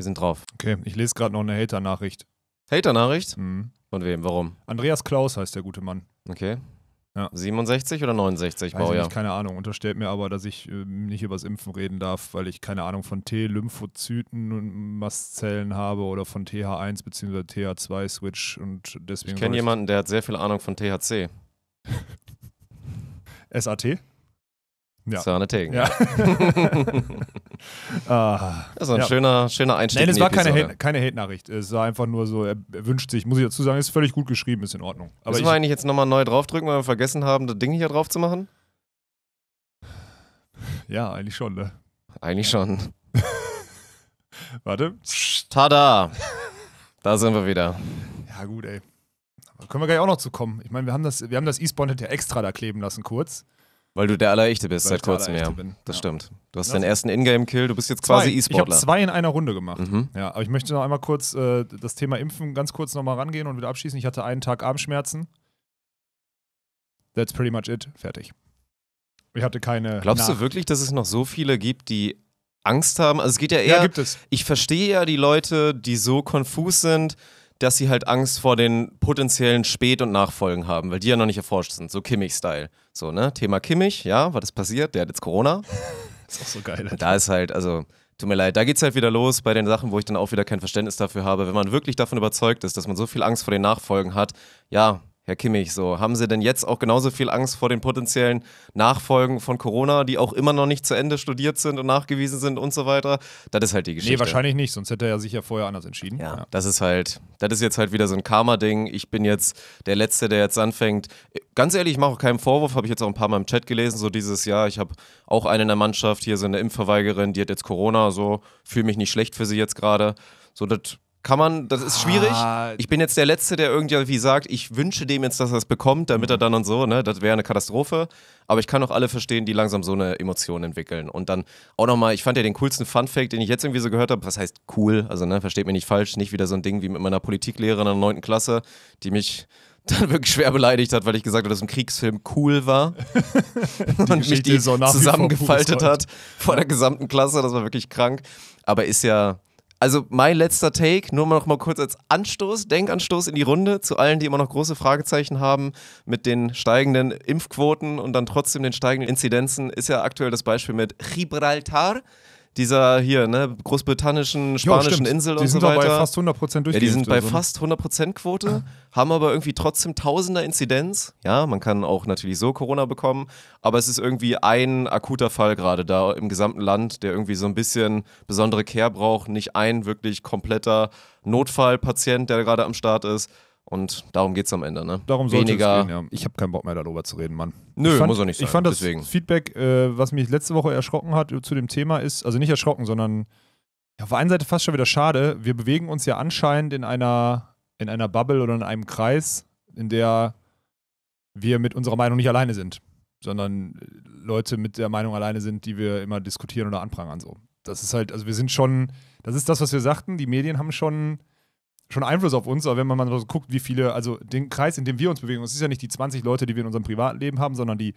Wir sind drauf. Okay, ich lese gerade noch eine Hater-Nachricht. Hater-Nachricht? Mhm. Von wem? Warum? Andreas Klaus heißt der gute Mann. Okay. Ja. 67 oder 69 Weiß Baujahr? Ich keine Ahnung. Unterstellt mir aber, dass ich äh, nicht übers Impfen reden darf, weil ich keine Ahnung von T-Lymphozyten und Mastzellen habe oder von TH1 bzw. TH2-Switch und deswegen. Ich kenne jemanden, der hat sehr viel Ahnung von THC. SAT? Ja. eine tegen Ja. Ah, das ist ein ja. schöner, schöner Einstieg. Nein, es war keine, Hate, keine Hate-Nachricht. Es war einfach nur so, er wünscht sich, muss ich dazu sagen, ist völlig gut geschrieben, ist in Ordnung. Aber Müssen wir eigentlich jetzt nochmal neu draufdrücken, weil wir vergessen haben, das Ding hier drauf zu machen? Ja, eigentlich schon, ne? Eigentlich schon. Warte. Tada! Da sind wir wieder. Ja, gut, ey. Da können wir gleich auch noch zu kommen. Ich meine, wir haben das, wir haben E-Spawn hinterher extra da kleben lassen, kurz. Weil du der Allerechte bist Weil seit kurzem, ja. Bin. Das ja. stimmt. Du hast ja, deinen ersten Ingame-Kill, du bist jetzt quasi E-Sportler. Ich habe zwei in einer Runde gemacht. Mhm. Ja, aber ich möchte noch einmal kurz äh, das Thema Impfen ganz kurz nochmal rangehen und wieder abschließen. Ich hatte einen Tag Armschmerzen. That's pretty much it. Fertig. Ich hatte keine. Glaubst Nacht. du wirklich, dass es noch so viele gibt, die Angst haben? Also es geht ja eher. Ja, gibt es. Ich verstehe ja die Leute, die so konfus sind dass sie halt Angst vor den potenziellen Spät- und Nachfolgen haben, weil die ja noch nicht erforscht sind. So Kimmich-Style. So, ne? Thema Kimmich, ja, was ist passiert? Der hat jetzt Corona. ist auch so geil. Und da ist halt, also, tut mir leid, da geht's halt wieder los bei den Sachen, wo ich dann auch wieder kein Verständnis dafür habe. Wenn man wirklich davon überzeugt ist, dass man so viel Angst vor den Nachfolgen hat, ja, Herr Kimmich, so haben Sie denn jetzt auch genauso viel Angst vor den potenziellen Nachfolgen von Corona, die auch immer noch nicht zu Ende studiert sind und nachgewiesen sind und so weiter? Das ist halt die Geschichte. Nee, wahrscheinlich nicht, sonst hätte er sich ja vorher anders entschieden. Ja, ja. das ist halt, das ist jetzt halt wieder so ein Karma-Ding. Ich bin jetzt der Letzte, der jetzt anfängt. Ganz ehrlich, ich mache auch keinen Vorwurf, habe ich jetzt auch ein paar Mal im Chat gelesen, so dieses Jahr. Ich habe auch eine in der Mannschaft, hier so eine Impfverweigerin, die hat jetzt Corona, so fühle mich nicht schlecht für sie jetzt gerade. So, das kann man, das ist schwierig. Ah. Ich bin jetzt der Letzte, der irgendwie sagt, ich wünsche dem jetzt, dass er es bekommt, damit er dann und so, ne? Das wäre eine Katastrophe. Aber ich kann auch alle verstehen, die langsam so eine Emotion entwickeln. Und dann auch nochmal, ich fand ja den coolsten Funfact, den ich jetzt irgendwie so gehört habe. Was heißt cool? Also, ne, versteht mir nicht falsch, nicht wieder so ein Ding wie mit meiner Politiklehrerin in der 9. Klasse, die mich dann wirklich schwer beleidigt hat, weil ich gesagt habe, dass ein Kriegsfilm cool war und mich die so zusammengefaltet hat vor der gesamten Klasse. Das war wirklich krank. Aber ist ja, also mein letzter Take, nur noch mal kurz als Anstoß, Denkanstoß in die Runde zu allen, die immer noch große Fragezeichen haben mit den steigenden Impfquoten und dann trotzdem den steigenden Inzidenzen, ist ja aktuell das Beispiel mit Gibraltar dieser hier, ne, großbritannischen, spanischen jo, Insel und so weiter. Die sind bei fast 100% durchgeimpft. Ja, die sind bei so. fast 100% Quote, also. haben aber irgendwie trotzdem tausender Inzidenz. Ja, man kann auch natürlich so Corona bekommen, aber es ist irgendwie ein akuter Fall gerade da im gesamten Land, der irgendwie so ein bisschen besondere Care braucht, nicht ein wirklich kompletter Notfallpatient, der gerade am Start ist und darum geht es am Ende, ne? Darum sollte es gehen, ja. Ich habe keinen Bock mehr darüber zu reden, Mann. Nö, fand, muss auch nicht sein. Ich fand deswegen. das Feedback, äh, was mich letzte Woche erschrocken hat äh, zu dem Thema ist, also nicht erschrocken, sondern auf der einen Seite fast schon wieder schade. Wir bewegen uns ja anscheinend in einer, in einer Bubble oder in einem Kreis, in der wir mit unserer Meinung nicht alleine sind, sondern äh, Leute mit der Meinung alleine sind, die wir immer diskutieren oder anprangern. So. Das ist halt, also wir sind schon, das ist das, was wir sagten, die Medien haben schon schon Einfluss auf uns, aber wenn man mal so guckt, wie viele, also den Kreis, in dem wir uns bewegen, es ist ja nicht die 20 Leute, die wir in unserem privaten Leben haben, sondern die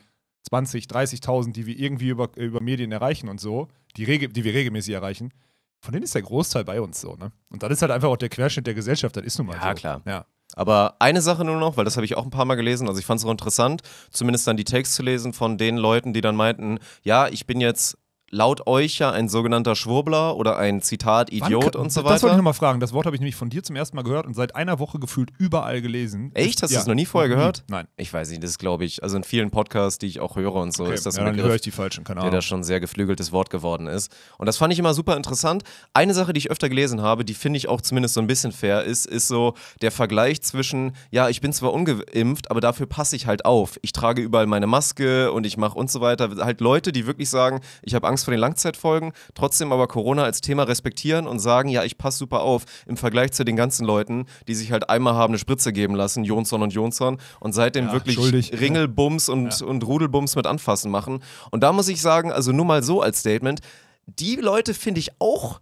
20, 30.000, die wir irgendwie über, über Medien erreichen und so, die, rege, die wir regelmäßig erreichen, von denen ist der Großteil bei uns so, ne? Und das ist halt einfach auch der Querschnitt der Gesellschaft, das ist nun mal ja, so. Ja, klar. Aber eine Sache nur noch, weil das habe ich auch ein paar Mal gelesen, also ich fand es auch interessant, zumindest dann die Takes zu lesen von den Leuten, die dann meinten, ja, ich bin jetzt laut euch ja ein sogenannter Schwurbler oder ein Zitat Idiot und so weiter. Das wollte ich nochmal fragen. Das Wort habe ich nämlich von dir zum ersten Mal gehört und seit einer Woche gefühlt überall gelesen. Echt? Hast ja. du es noch nie vorher gehört? Nein. Ich weiß nicht, das glaube ich, also in vielen Podcasts, die ich auch höre und so, okay. ist das ja, ein Begriff, dann höre ich die falschen, keine Ahnung. der da schon sehr geflügeltes Wort geworden ist. Und das fand ich immer super interessant. Eine Sache, die ich öfter gelesen habe, die finde ich auch zumindest so ein bisschen fair, ist, ist so der Vergleich zwischen, ja, ich bin zwar ungeimpft, aber dafür passe ich halt auf. Ich trage überall meine Maske und ich mache und so weiter. Halt Leute, die wirklich sagen, ich habe Angst Angst vor den Langzeitfolgen, trotzdem aber Corona als Thema respektieren und sagen, ja, ich passe super auf im Vergleich zu den ganzen Leuten, die sich halt einmal haben eine Spritze geben lassen, Jonsson und Jonsson, und seitdem ja, wirklich schuldig. Ringelbums und, ja. und Rudelbums mit Anfassen machen. Und da muss ich sagen, also nur mal so als Statement, die Leute finde ich auch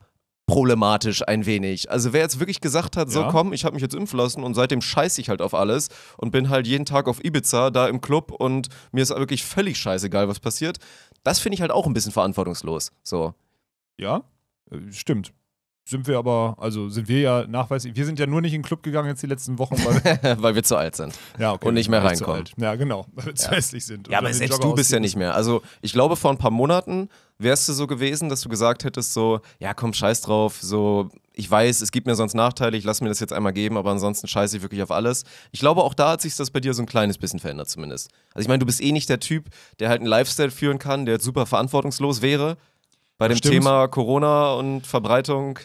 problematisch ein wenig. Also wer jetzt wirklich gesagt hat, so ja. komm, ich habe mich jetzt impfen lassen und seitdem scheiße ich halt auf alles und bin halt jeden Tag auf Ibiza da im Club und mir ist wirklich völlig scheißegal, was passiert. Das finde ich halt auch ein bisschen verantwortungslos. So. Ja, äh, stimmt. Sind wir aber, also sind wir ja nachweislich, wir sind ja nur nicht in den Club gegangen jetzt die letzten Wochen, weil, weil wir zu alt sind. Ja, okay. Und nicht mehr reinkommen. Ja, genau, weil wir ja. zu hässlich sind. Ja, aber selbst du bist ja nicht mehr. Also ich glaube, vor ein paar Monaten Wärst du so gewesen, dass du gesagt hättest, so, ja, komm, scheiß drauf, so, ich weiß, es gibt mir sonst Nachteile, ich lasse mir das jetzt einmal geben, aber ansonsten scheiße ich wirklich auf alles. Ich glaube, auch da hat sich das bei dir so ein kleines bisschen verändert, zumindest. Also, ich meine, du bist eh nicht der Typ, der halt einen Lifestyle führen kann, der super verantwortungslos wäre. Bei dem Stimmt. Thema Corona und Verbreitung.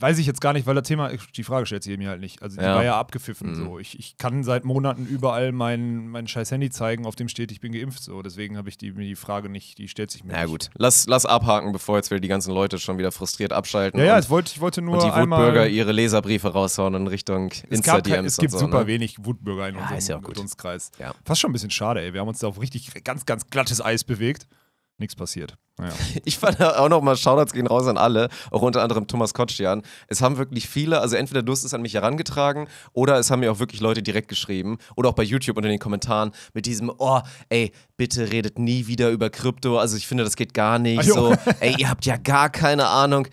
Weiß ich jetzt gar nicht, weil das Thema, die Frage stellt sich mir halt nicht. Also die ja. war ja abgepfiffen. Mhm. So. Ich, ich kann seit Monaten überall mein, mein scheiß Handy zeigen, auf dem steht, ich bin geimpft. So. Deswegen habe ich die, die Frage nicht, die stellt sich mir Na nicht. Na gut, lass, lass abhaken, bevor jetzt wieder die ganzen Leute schon wieder frustriert abschalten. Ja, ja, ich wollte, ich wollte nur. Und die Wutbürger ihre Leserbriefe raushauen in Richtung Insta-DMs. Es gibt so, super ne? wenig Wutbürger in ja, unserem ja Kreis. Ja. Fast schon ein bisschen schade, ey. Wir haben uns da auf richtig ganz, ganz glattes Eis bewegt nichts passiert. Naja. Ich fand auch nochmal, Shoutouts gehen raus an alle, auch unter anderem Thomas Kotschian. Es haben wirklich viele, also entweder du hast es an mich herangetragen oder es haben mir auch wirklich Leute direkt geschrieben oder auch bei YouTube unter den Kommentaren mit diesem, oh, ey, bitte redet nie wieder über Krypto, also ich finde, das geht gar nicht. Ajo. So, ey, ihr habt ja gar keine Ahnung.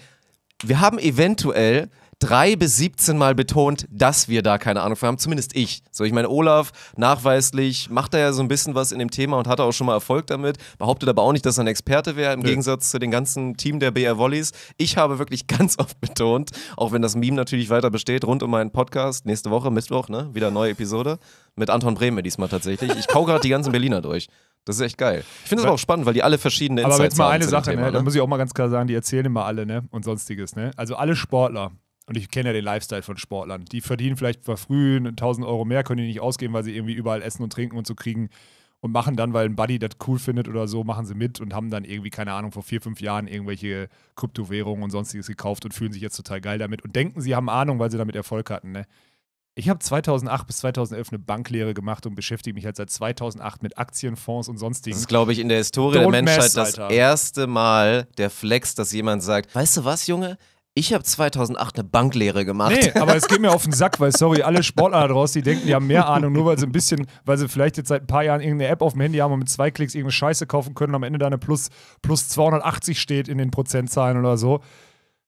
Wir haben eventuell drei bis 17 Mal betont, dass wir da keine Ahnung von haben, zumindest ich. So, ich meine, Olaf, nachweislich, macht er ja so ein bisschen was in dem Thema und hatte auch schon mal Erfolg damit, behauptet aber auch nicht, dass er ein Experte wäre, im ja. Gegensatz zu dem ganzen Team der BR Volleys. Ich habe wirklich ganz oft betont, auch wenn das Meme natürlich weiter besteht, rund um meinen Podcast, nächste Woche, Mittwoch, ne, wieder neue Episode, mit Anton Brehme diesmal tatsächlich. Ich kau gerade die ganzen Berliner durch. Das ist echt geil. Ich finde es aber auch spannend, weil die alle verschiedene Insights haben. Aber jetzt mal eine Sache, Thema, ne? da ne? muss ich auch mal ganz klar sagen, die erzählen immer alle, ne? Und sonstiges, ne? Also alle Sportler, und ich kenne ja den Lifestyle von Sportlern. Die verdienen vielleicht bei früh 1000 Euro mehr, können die nicht ausgeben, weil sie irgendwie überall essen und trinken und so kriegen und machen dann, weil ein Buddy das cool findet oder so, machen sie mit und haben dann irgendwie, keine Ahnung, vor vier, fünf Jahren irgendwelche Kryptowährungen und sonstiges gekauft und fühlen sich jetzt total geil damit und denken, sie haben Ahnung, weil sie damit Erfolg hatten. Ne? Ich habe 2008 bis 2011 eine Banklehre gemacht und beschäftige mich halt seit 2008 mit Aktienfonds und sonstigen. Das ist, glaube ich, in der Historie Don't der Menschheit mess, das erste Mal der Flex, dass jemand sagt: Weißt du was, Junge? Ich habe 2008 eine Banklehre gemacht. Nee, aber es geht mir auf den Sack, weil, sorry, alle Sportler da draußen, die denken, die haben mehr Ahnung, nur weil sie ein bisschen, weil sie vielleicht jetzt seit ein paar Jahren irgendeine App auf dem Handy haben und mit zwei Klicks irgendeine Scheiße kaufen können und am Ende da eine plus, plus 280 steht in den Prozentzahlen oder so.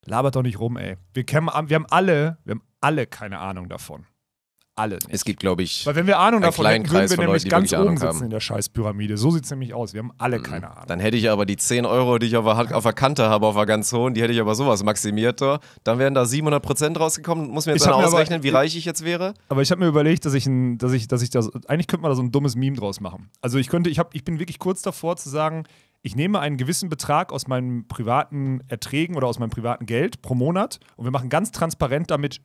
Labert doch nicht rum, ey. Wir, kennen, wir haben alle, wir haben alle keine Ahnung davon alle nicht. Es gibt, glaube ich, Weil wenn wir Ahnung davon hätten, würden wir nämlich Leuten, ganz oben sitzen haben. in der Scheißpyramide. So sieht es nämlich aus. Wir haben alle mhm. keine Ahnung. Dann hätte ich aber die 10 Euro, die ich auf der, auf der Kante habe, auf der ganz hohen, die hätte ich aber sowas maximiert. Dann wären da 700 Prozent rausgekommen. Muss mir jetzt ich dann ausrechnen, aber, wie reich ich jetzt wäre. Aber ich habe mir überlegt, dass ich, ein, dass ich, dass ich das, eigentlich könnte man da so ein dummes Meme draus machen. Also ich könnte, ich, hab, ich bin wirklich kurz davor zu sagen, ich nehme einen gewissen Betrag aus meinen privaten Erträgen oder aus meinem privaten Geld pro Monat und wir machen ganz transparent damit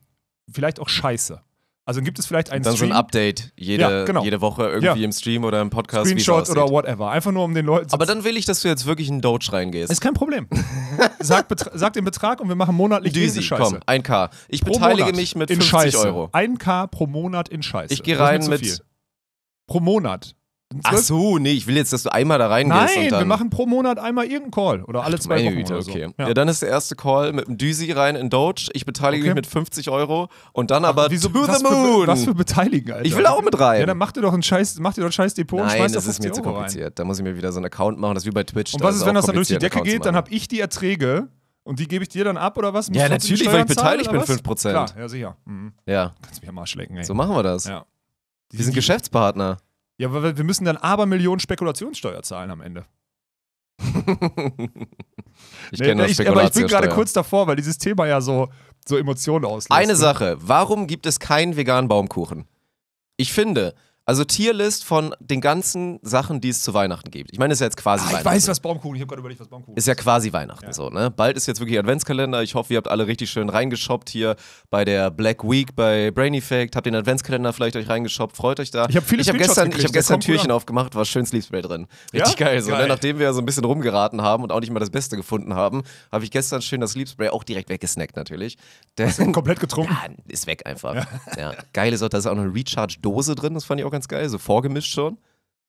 vielleicht auch Scheiße. Also gibt es vielleicht einen Dann Stream. so ein Update jede, ja, genau. jede Woche irgendwie ja. im Stream oder im Podcast. Screenshot oder whatever. Einfach nur um den Leuten. zu. Aber dann will ich, dass du jetzt wirklich in Doge reingehst. Ist kein Problem. sag, sag, den Betrag und wir machen monatlich Düsi, diese Scheiße. Komm, 1K. Ich pro beteilige Monat mich mit 50 Scheiße. Euro. 1K pro Monat in Scheiße. Ich gehe rein mit. Pro Monat. Ach so, nee, ich will jetzt, dass du einmal da reingehst. Nein, wir machen pro Monat einmal irgendeinen Call oder alle Ach, zwei Wochen. Güte, so. okay. Ja. ja. dann ist der erste Call mit dem Düsi rein in Doge. Ich beteilige okay. mich mit 50 Euro und dann Ach, aber wieso, to the moon. Für, was für beteiligen, Alter? Ich will auch mit rein. Ja, dann mach dir doch ein scheiß, mach dir doch ein scheiß Depot Nein, und schmeiß das ist mir zu kompliziert. Da muss ich mir wieder so einen Account machen, das ist wie bei Twitch. Und was ist, wenn das dann durch die Decke geht, dann habe ich die Erträge und die gebe ich dir dann ab oder was? ja, natürlich, weil ich beteiligt bin, 5%. Klar, ja, sicher. Mhm. Ja. Kannst mich am Arsch lecken, ey. So machen wir das. Ja. Wir sind Geschäftspartner. Ja, weil wir müssen dann aber Millionen Spekulationssteuer zahlen am Ende. ich kenne nee, das ich, Aber ich bin gerade kurz davor, weil dieses Thema ja so, so Emotionen auslöst. Eine ne? Sache, warum gibt es keinen veganen Baumkuchen? Ich finde, also Tierlist von den ganzen Sachen, die es zu Weihnachten gibt. Ich meine, es ist ja jetzt quasi ah, ich Weihnachten. Ich weiß, was Baumkuchen, ich habe gerade überlegt, was Baumkuchen ist. Ist ja quasi Weihnachten ja. so, ne? Bald ist jetzt wirklich Adventskalender. Ich hoffe, ihr habt alle richtig schön reingeshoppt hier bei der Black Week bei Brain Effect. Habt den Adventskalender vielleicht euch reingeshoppt, freut euch da. Ich habe viele ich hab gestern, gekriegt, Ich habe gestern Türchen aufgemacht, war schön Sleep drin. Richtig ja? geil. So, ne? geil. Ne? Nachdem wir so ein bisschen rumgeraten haben und auch nicht mal das Beste gefunden haben, habe ich gestern schön das Sleep auch direkt weggesnackt natürlich. Hast du komplett getrunken? Ja, ist weg einfach. Ja. Geil ist auch, da ist auch eine Recharge-Dose drin, das fand ich auch ganz ganz geil, so vorgemischt schon.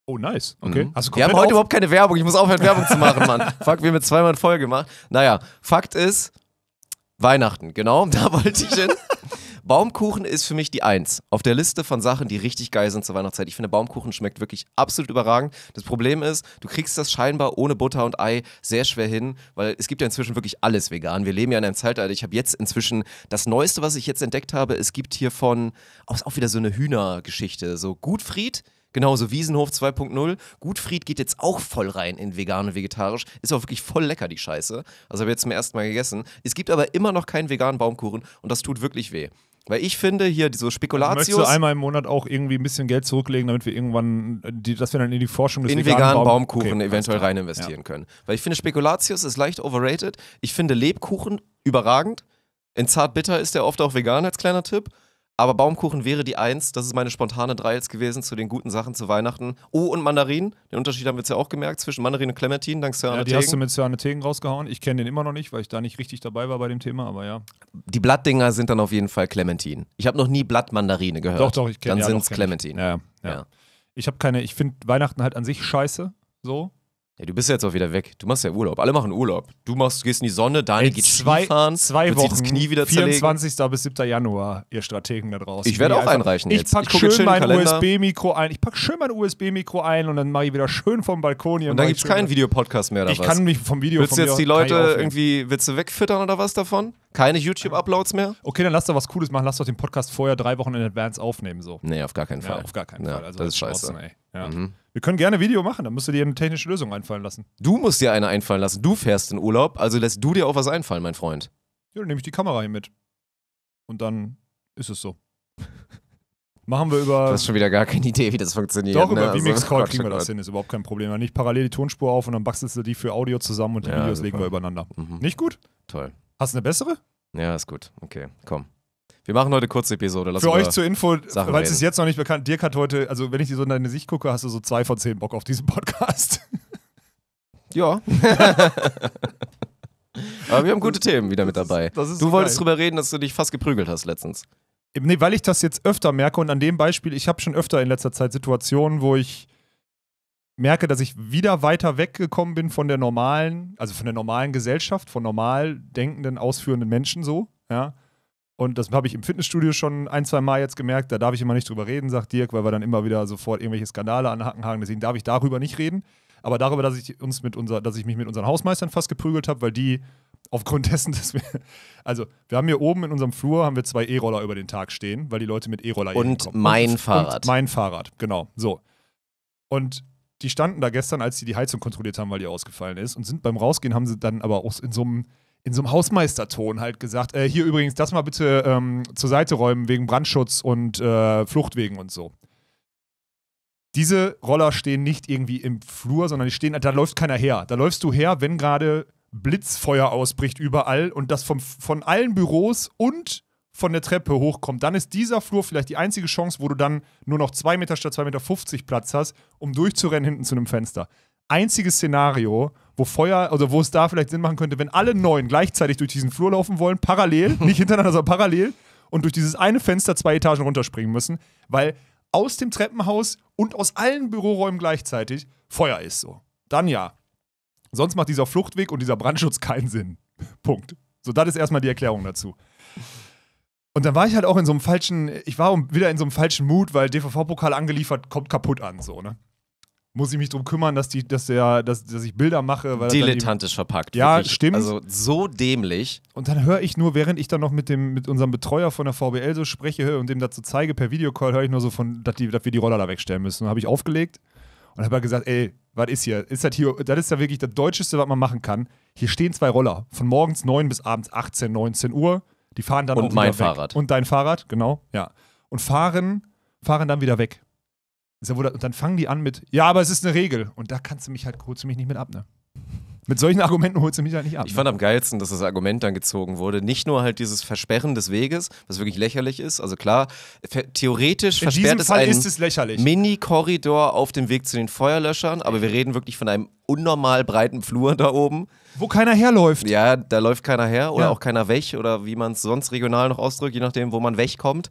Oh, nice. Okay. Mhm. wir haben heute auf? überhaupt keine Werbung. Ich muss aufhören, Werbung zu machen, Mann. Fuck, wir haben jetzt zweimal voll gemacht. Naja, Fakt ist, Weihnachten, genau, da wollte ich hin. Baumkuchen ist für mich die Eins auf der Liste von Sachen, die richtig geil sind zur Weihnachtszeit. Ich finde, Baumkuchen schmeckt wirklich absolut überragend. Das Problem ist, du kriegst das scheinbar ohne Butter und Ei sehr schwer hin, weil es gibt ja inzwischen wirklich alles vegan. Wir leben ja in einem Zeitalter. Ich habe jetzt inzwischen das Neueste, was ich jetzt entdeckt habe, es gibt hier von, oh, ist auch wieder so eine Hühnergeschichte, so Gutfried. Genauso Wiesenhof 2.0. Gutfried geht jetzt auch voll rein in vegan und vegetarisch. Ist auch wirklich voll lecker, die Scheiße. Also habe ich jetzt zum ersten Mal gegessen. Es gibt aber immer noch keinen veganen Baumkuchen und das tut wirklich weh. Weil ich finde, hier so Spekulatius. Also möchtest du einmal im Monat auch irgendwie ein bisschen Geld zurücklegen, damit wir irgendwann, die, dass wir dann in die Forschung des in veganen, veganen Baumkuchen okay, eventuell rein investieren ja. können. Weil ich finde, Spekulatius ist leicht overrated. Ich finde Lebkuchen überragend. In Zartbitter ist der oft auch vegan als kleiner Tipp. Aber Baumkuchen wäre die Eins. Das ist meine spontane Drei jetzt gewesen zu den guten Sachen zu Weihnachten. Oh, und Mandarinen. Den Unterschied haben wir jetzt ja auch gemerkt zwischen Mandarinen und Clementine, dank Sir ja, Die Tegen. hast du mit Sir Tegen rausgehauen. Ich kenne den immer noch nicht, weil ich da nicht richtig dabei war bei dem Thema, aber ja. Die Blattdinger sind dann auf jeden Fall Clementine. Ich habe noch nie Blattmandarine gehört. Doch, doch, ich kenne Dann ja, sind es Clementine. Ja, ja. ja. Ich habe keine, ich finde Weihnachten halt an sich scheiße. So, ja, du bist ja jetzt auch wieder weg. Du machst ja Urlaub. Alle machen Urlaub. Du machst, gehst in die Sonne, Dani Ey, geht zwei, Skifahren. Zwei Wochen. das Knie wieder 24. Zerlegen. bis 7. Januar, ihr Strategen da draußen. Ich werde auch einfach, einreichen jetzt. Ich pack ich schön, schön mein USB-Mikro ein. Ich pack schön mein USB-Mikro ein und dann mache ich wieder schön vom Balkon hier. Und dann gibt es keinen Videopodcast mehr oder ich was? kann mich vom Video Willst du jetzt die Leute irgendwie, willst du wegfüttern oder was davon? Keine YouTube-Uploads mehr? Okay, dann lass doch was Cooles machen. Lass doch den Podcast vorher drei Wochen in Advance aufnehmen. So. Nee, auf gar keinen Fall. Ja, auf gar keinen ja, Fall. Also, das halt ist scheiße. Draußen, ja. Mhm. Wir können gerne Video machen, dann musst du dir eine technische Lösung einfallen lassen. Du musst dir eine einfallen lassen. Du fährst in Urlaub, also lässt du dir auch was einfallen, mein Freund. Ja, dann nehme ich die Kamera hier mit. Und dann ist es so. Machen wir über. Du hast schon wieder gar keine Idee, wie das funktioniert. Doch, ne? über also, Vmix-Call kriegen wir das hin, ist überhaupt kein Problem. Dann nicht parallel die Tonspur auf und dann bastelst du die für Audio zusammen und die ja, Videos super. legen wir übereinander. Mhm. Nicht gut? Toll. Hast du eine bessere? Ja, ist gut. Okay, komm. Wir machen heute eine kurze Episode. Lass Für euch zur Info, weil es ist jetzt noch nicht bekannt, Dirk hat heute, also wenn ich dir so in deine Sicht gucke, hast du so zwei von zehn Bock auf diesen Podcast. Ja. Aber wir haben gute Themen wieder mit dabei. ist, ist du wolltest geil. drüber reden, dass du dich fast geprügelt hast letztens. Nee, weil ich das jetzt öfter merke und an dem Beispiel, ich habe schon öfter in letzter Zeit Situationen, wo ich merke, dass ich wieder weiter weggekommen bin von der normalen, also von der normalen Gesellschaft, von normal denkenden, ausführenden Menschen so, ja. Und das habe ich im Fitnessstudio schon ein, zwei Mal jetzt gemerkt. Da darf ich immer nicht drüber reden, sagt Dirk, weil wir dann immer wieder sofort irgendwelche Skandale anhaken haben. Deswegen darf ich darüber nicht reden. Aber darüber, dass ich, uns mit unser, dass ich mich mit unseren Hausmeistern fast geprügelt habe, weil die aufgrund dessen, dass wir, also wir haben hier oben in unserem Flur haben wir zwei E-Roller über den Tag stehen, weil die Leute mit E-Roller Und mein und, Fahrrad. Und mein Fahrrad, genau, so. Und die standen da gestern, als sie die Heizung kontrolliert haben, weil die ausgefallen ist und sind beim Rausgehen, haben sie dann aber auch in so einem in so einem Hausmeisterton halt gesagt, äh, hier übrigens, das mal bitte ähm, zur Seite räumen wegen Brandschutz und äh, Fluchtwegen und so. Diese Roller stehen nicht irgendwie im Flur, sondern die stehen, da läuft keiner her. Da läufst du her, wenn gerade Blitzfeuer ausbricht überall und das vom, von allen Büros und von der Treppe hochkommt, dann ist dieser Flur vielleicht die einzige Chance, wo du dann nur noch 2 Meter statt 2,50 Meter 50 Platz hast, um durchzurennen hinten zu einem Fenster. Einziges Szenario, wo Feuer, also wo es da vielleicht Sinn machen könnte, wenn alle neun gleichzeitig durch diesen Flur laufen wollen, parallel, nicht hintereinander, sondern parallel und durch dieses eine Fenster zwei Etagen runterspringen müssen, weil aus dem Treppenhaus und aus allen Büroräumen gleichzeitig Feuer ist so. Dann ja. Sonst macht dieser Fluchtweg und dieser Brandschutz keinen Sinn. Punkt. So, das ist erstmal die Erklärung dazu. Und dann war ich halt auch in so einem falschen, ich war wieder in so einem falschen Mut, weil DVV-Pokal angeliefert kommt kaputt an, so, ne? Muss ich mich drum kümmern, dass, die, dass, der, dass, dass ich Bilder mache. Weil Dilettantisch verpackt. Ja, wirklich. stimmt. Also so dämlich. Und dann höre ich nur, während ich dann noch mit, dem, mit unserem Betreuer von der VBL so spreche und dem dazu zeige per Videocall, höre ich nur so von, dass, die, dass wir die Roller da wegstellen müssen. Dann habe ich aufgelegt und habe halt gesagt, ey, was ist hier? Ist das hier, das ist ja wirklich das Deutscheste, was man machen kann. Hier stehen zwei Roller von morgens 9 bis abends 18, 19 Uhr. Die fahren dann und auch mein Fahrrad. Weg. Und dein Fahrrad, genau, ja. Und fahren, fahren dann wieder weg. Und dann fangen die an mit, ja, aber es ist eine Regel. Und da kannst du mich halt kurz mich nicht mit abnehmen. Mit solchen Argumenten holst du mich halt nicht ab. Ich ne? fand am geilsten, dass das Argument dann gezogen wurde. Nicht nur halt dieses Versperren des Weges, was wirklich lächerlich ist. Also klar, theoretisch In versperrt es Fall einen Mini-Korridor auf dem Weg zu den Feuerlöschern, aber wir reden wirklich von einem unnormal breiten Flur da oben. Wo keiner herläuft. Ja, da läuft keiner her oder ja. auch keiner weg oder wie man es sonst regional noch ausdrückt, je nachdem, wo man wegkommt.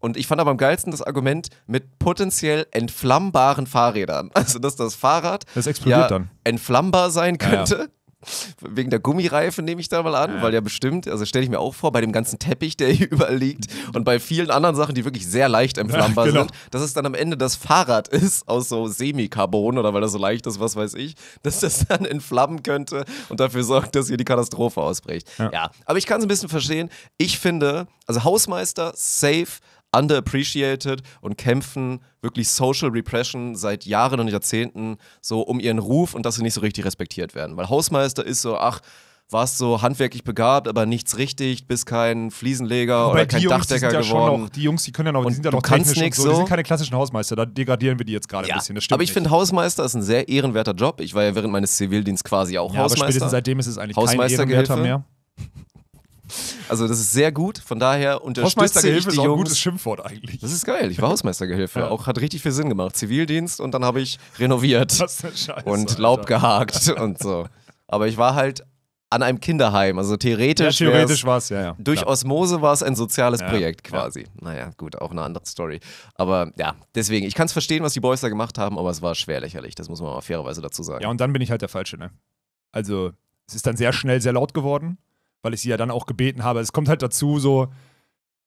Und ich fand aber am geilsten das Argument mit potenziell entflammbaren Fahrrädern. Also, dass das Fahrrad das explodiert ja dann. entflammbar sein könnte. Ja, ja. Wegen der Gummireifen nehme ich da mal an, weil ja bestimmt, also stelle ich mir auch vor, bei dem ganzen Teppich, der hier überall liegt und bei vielen anderen Sachen, die wirklich sehr leicht entflammbar ja, genau. sind, dass es dann am Ende das Fahrrad ist aus so Semikarbon oder weil das so leicht ist, was weiß ich, dass das dann entflammen könnte und dafür sorgt, dass hier die Katastrophe ausbricht. Ja, ja aber ich kann es ein bisschen verstehen. Ich finde, also Hausmeister, safe, underappreciated und kämpfen wirklich Social Repression seit Jahren und Jahrzehnten so um ihren Ruf und dass sie nicht so richtig respektiert werden. Weil Hausmeister ist so, ach, warst so handwerklich begabt, aber nichts richtig, bist kein Fliesenleger Wobei oder kein Jungs, Dachdecker ja geworden. Noch, die Jungs, die können ja noch, die sind ja noch kannst technisch so. so. Die sind keine klassischen Hausmeister, da degradieren wir die jetzt gerade ja, ein bisschen. Das stimmt aber ich finde Hausmeister ist ein sehr ehrenwerter Job. Ich war ja während meines Zivildienst quasi auch ja, Hausmeister. Aber spätestens seitdem ist es eigentlich kein Ehrenwerter mehr. Also das ist sehr gut. Von daher unterstütze ich die ist auch Jungs. ein gutes Schimpfwort eigentlich. Das ist geil. Ich war Hausmeistergehilfe. Ja. Auch hat richtig viel Sinn gemacht. Zivildienst und dann habe ich renoviert Was eine Scheiße, und Laub Alter. gehakt und so. Aber ich war halt an einem Kinderheim. Also theoretisch, ja, theoretisch war es, ja, ja. Durch klar. Osmose war es ein soziales ja, Projekt quasi. Ja. Naja, gut, auch eine andere Story. Aber ja, deswegen, ich kann es verstehen, was die Boys da gemacht haben, aber es war schwer lächerlich. Das muss man mal fairerweise dazu sagen. Ja, und dann bin ich halt der Falsche, ne? Also, es ist dann sehr schnell sehr laut geworden weil ich sie ja dann auch gebeten habe. Es kommt halt dazu, so,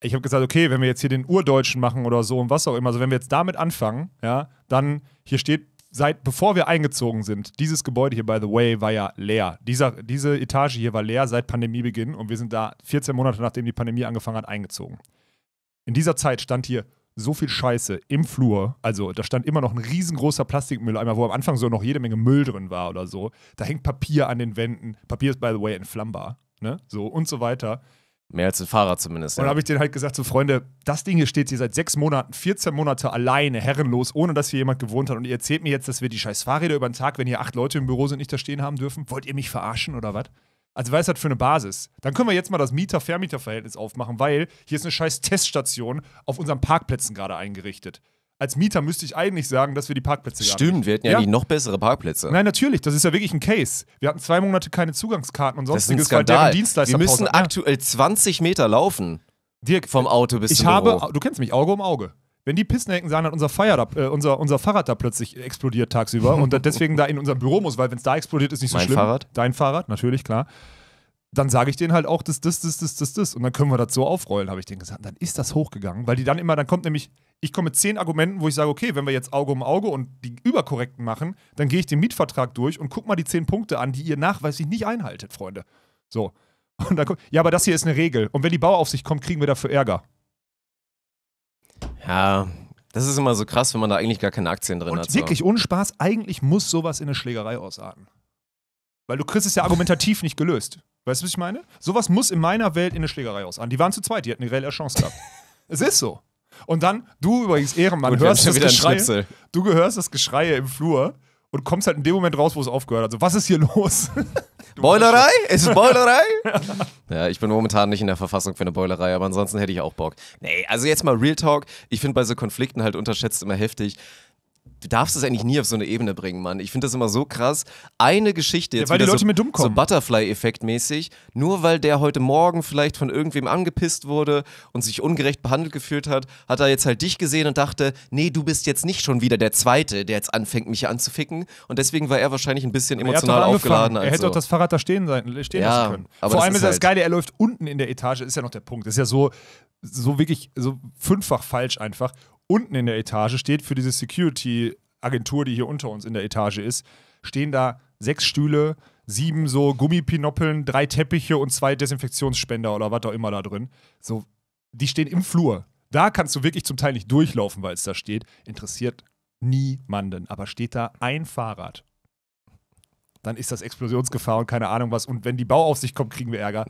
ich habe gesagt, okay, wenn wir jetzt hier den Urdeutschen machen oder so und was auch immer, also wenn wir jetzt damit anfangen, ja, dann hier steht, seit bevor wir eingezogen sind, dieses Gebäude hier, by the way, war ja leer. Dieser, diese Etage hier war leer seit Pandemiebeginn und wir sind da 14 Monate nachdem die Pandemie angefangen hat, eingezogen. In dieser Zeit stand hier so viel Scheiße im Flur. Also da stand immer noch ein riesengroßer Plastikmülleimer, wo am Anfang so noch jede Menge Müll drin war oder so. Da hängt Papier an den Wänden. Papier ist, by the way, entflammbar ne? So und so weiter. Mehr als ein Fahrer zumindest. Und ja. habe ich denen halt gesagt, so Freunde, das Ding hier steht hier seit sechs Monaten, 14 Monate alleine, herrenlos, ohne dass hier jemand gewohnt hat. Und ihr erzählt mir jetzt, dass wir die scheiß Fahrräder über den Tag, wenn hier acht Leute im Büro sind, nicht da stehen haben dürfen. Wollt ihr mich verarschen oder was? Also, was ist das für eine Basis? Dann können wir jetzt mal das Mieter-Vermieter-Verhältnis aufmachen, weil hier ist eine scheiß Teststation auf unseren Parkplätzen gerade eingerichtet als Mieter müsste ich eigentlich sagen, dass wir die Parkplätze Stimmt, wir hätten ja, ja. noch bessere Parkplätze. Nein, natürlich, das ist ja wirklich ein Case. Wir hatten zwei Monate keine Zugangskarten und sonstiges, weil deren Dienstleister Wir müssen hat. aktuell 20 Meter laufen. Dirk, vom Auto bis ich zum habe, Büro. Du kennst mich, Auge um Auge. Wenn die Pissnecken sagen, dass unser, da, äh, unser, unser, Fahrrad da plötzlich explodiert tagsüber und deswegen da in unser Büro muss, weil wenn es da explodiert, ist nicht so mein schlimm. Fahrrad? Dein Fahrrad, natürlich, klar dann sage ich denen halt auch das, das, das, das, das, das. Und dann können wir das so aufrollen, habe ich denen gesagt. Und dann ist das hochgegangen, weil die dann immer, dann kommt nämlich, ich komme mit zehn Argumenten, wo ich sage, okay, wenn wir jetzt Auge um Auge und die Überkorrekten machen, dann gehe ich den Mietvertrag durch und guck mal die zehn Punkte an, die ihr nachweislich nicht einhaltet, Freunde. So. Und dann kommt, ja, aber das hier ist eine Regel. Und wenn die Bauaufsicht kommt, kriegen wir dafür Ärger. Ja, das ist immer so krass, wenn man da eigentlich gar keine Aktien drin und hat. Wirklich, so. ohne Spaß, eigentlich muss sowas in eine Schlägerei ausarten. Weil du kriegst es ja argumentativ nicht gelöst. Weißt du, was ich meine? Sowas muss in meiner Welt in eine Schlägerei ausarten. Die waren zu zweit, die hatten eine reelle Chance gehabt. es ist so. Und dann, du übrigens Ehrenmann, hörst das Geschrei. Du gehörst das Geschrei im Flur und kommst halt in dem Moment raus, wo es aufgehört hat. Also, was ist hier los? Boilerei? Ist es Boilerei? ja, ich bin momentan nicht in der Verfassung für eine Boilerei, aber ansonsten hätte ich auch Bock. Nee, also jetzt mal Real Talk. Ich finde bei so Konflikten halt unterschätzt immer heftig, du darfst es eigentlich nie auf so eine Ebene bringen, Mann. Ich finde das immer so krass. Eine Geschichte jetzt ja, weil die Leute so, mit dumm kommen. so Butterfly-Effekt mäßig, nur weil der heute Morgen vielleicht von irgendwem angepisst wurde und sich ungerecht behandelt gefühlt hat, hat er jetzt halt dich gesehen und dachte, nee, du bist jetzt nicht schon wieder der Zweite, der jetzt anfängt, mich anzuficken. Und deswegen war er wahrscheinlich ein bisschen emotional aufgeladen. Er hätte so. das Fahrrad da stehen, sein, stehen ja, lassen können. Vor allem ist, ist halt das Geile, er läuft unten in der Etage, ist ja noch der Punkt. Das ist ja so, so wirklich so fünffach falsch einfach unten in der Etage steht, für diese Security-Agentur, die hier unter uns in der Etage ist, stehen da sechs Stühle, sieben so Gummipinoppeln, drei Teppiche und zwei Desinfektionsspender oder was auch immer da drin. So, die stehen im Flur. Da kannst du wirklich zum Teil nicht durchlaufen, weil es da steht. Interessiert niemanden. Aber steht da ein Fahrrad, dann ist das Explosionsgefahr und keine Ahnung was. Und wenn die Bauaufsicht kommt, kriegen wir Ärger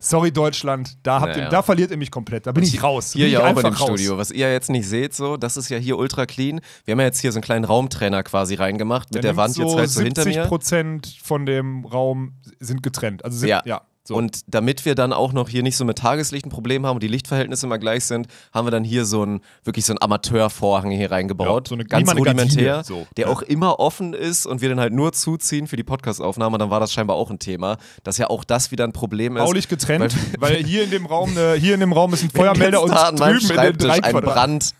sorry Deutschland, da, habt naja. ihr, da verliert ihr mich komplett, da bin ich, ich raus. Hier ja auch in dem raus. Studio, was ihr jetzt nicht seht, so, das ist ja hier ultra clean. Wir haben ja jetzt hier so einen kleinen Raumtrainer quasi reingemacht mit der, der Wand so jetzt halt so hinter mir. 70 von dem Raum sind getrennt. Also sind, ja. ja. So. Und damit wir dann auch noch hier nicht so mit Tageslicht ein Problem haben und die Lichtverhältnisse immer gleich sind, haben wir dann hier so einen wirklich so einen Amateurvorhang hier reingebaut, ja, so eine, ganz rudimentär, so. der ja. auch immer offen ist und wir dann halt nur zuziehen für die Podcastaufnahme. dann war das scheinbar auch ein Thema, dass ja auch das wieder ein Problem ist. Baulich getrennt, weil, weil hier in dem Raum, äh, hier in dem Raum ist ein Feuermelder und drüben in den ein Brand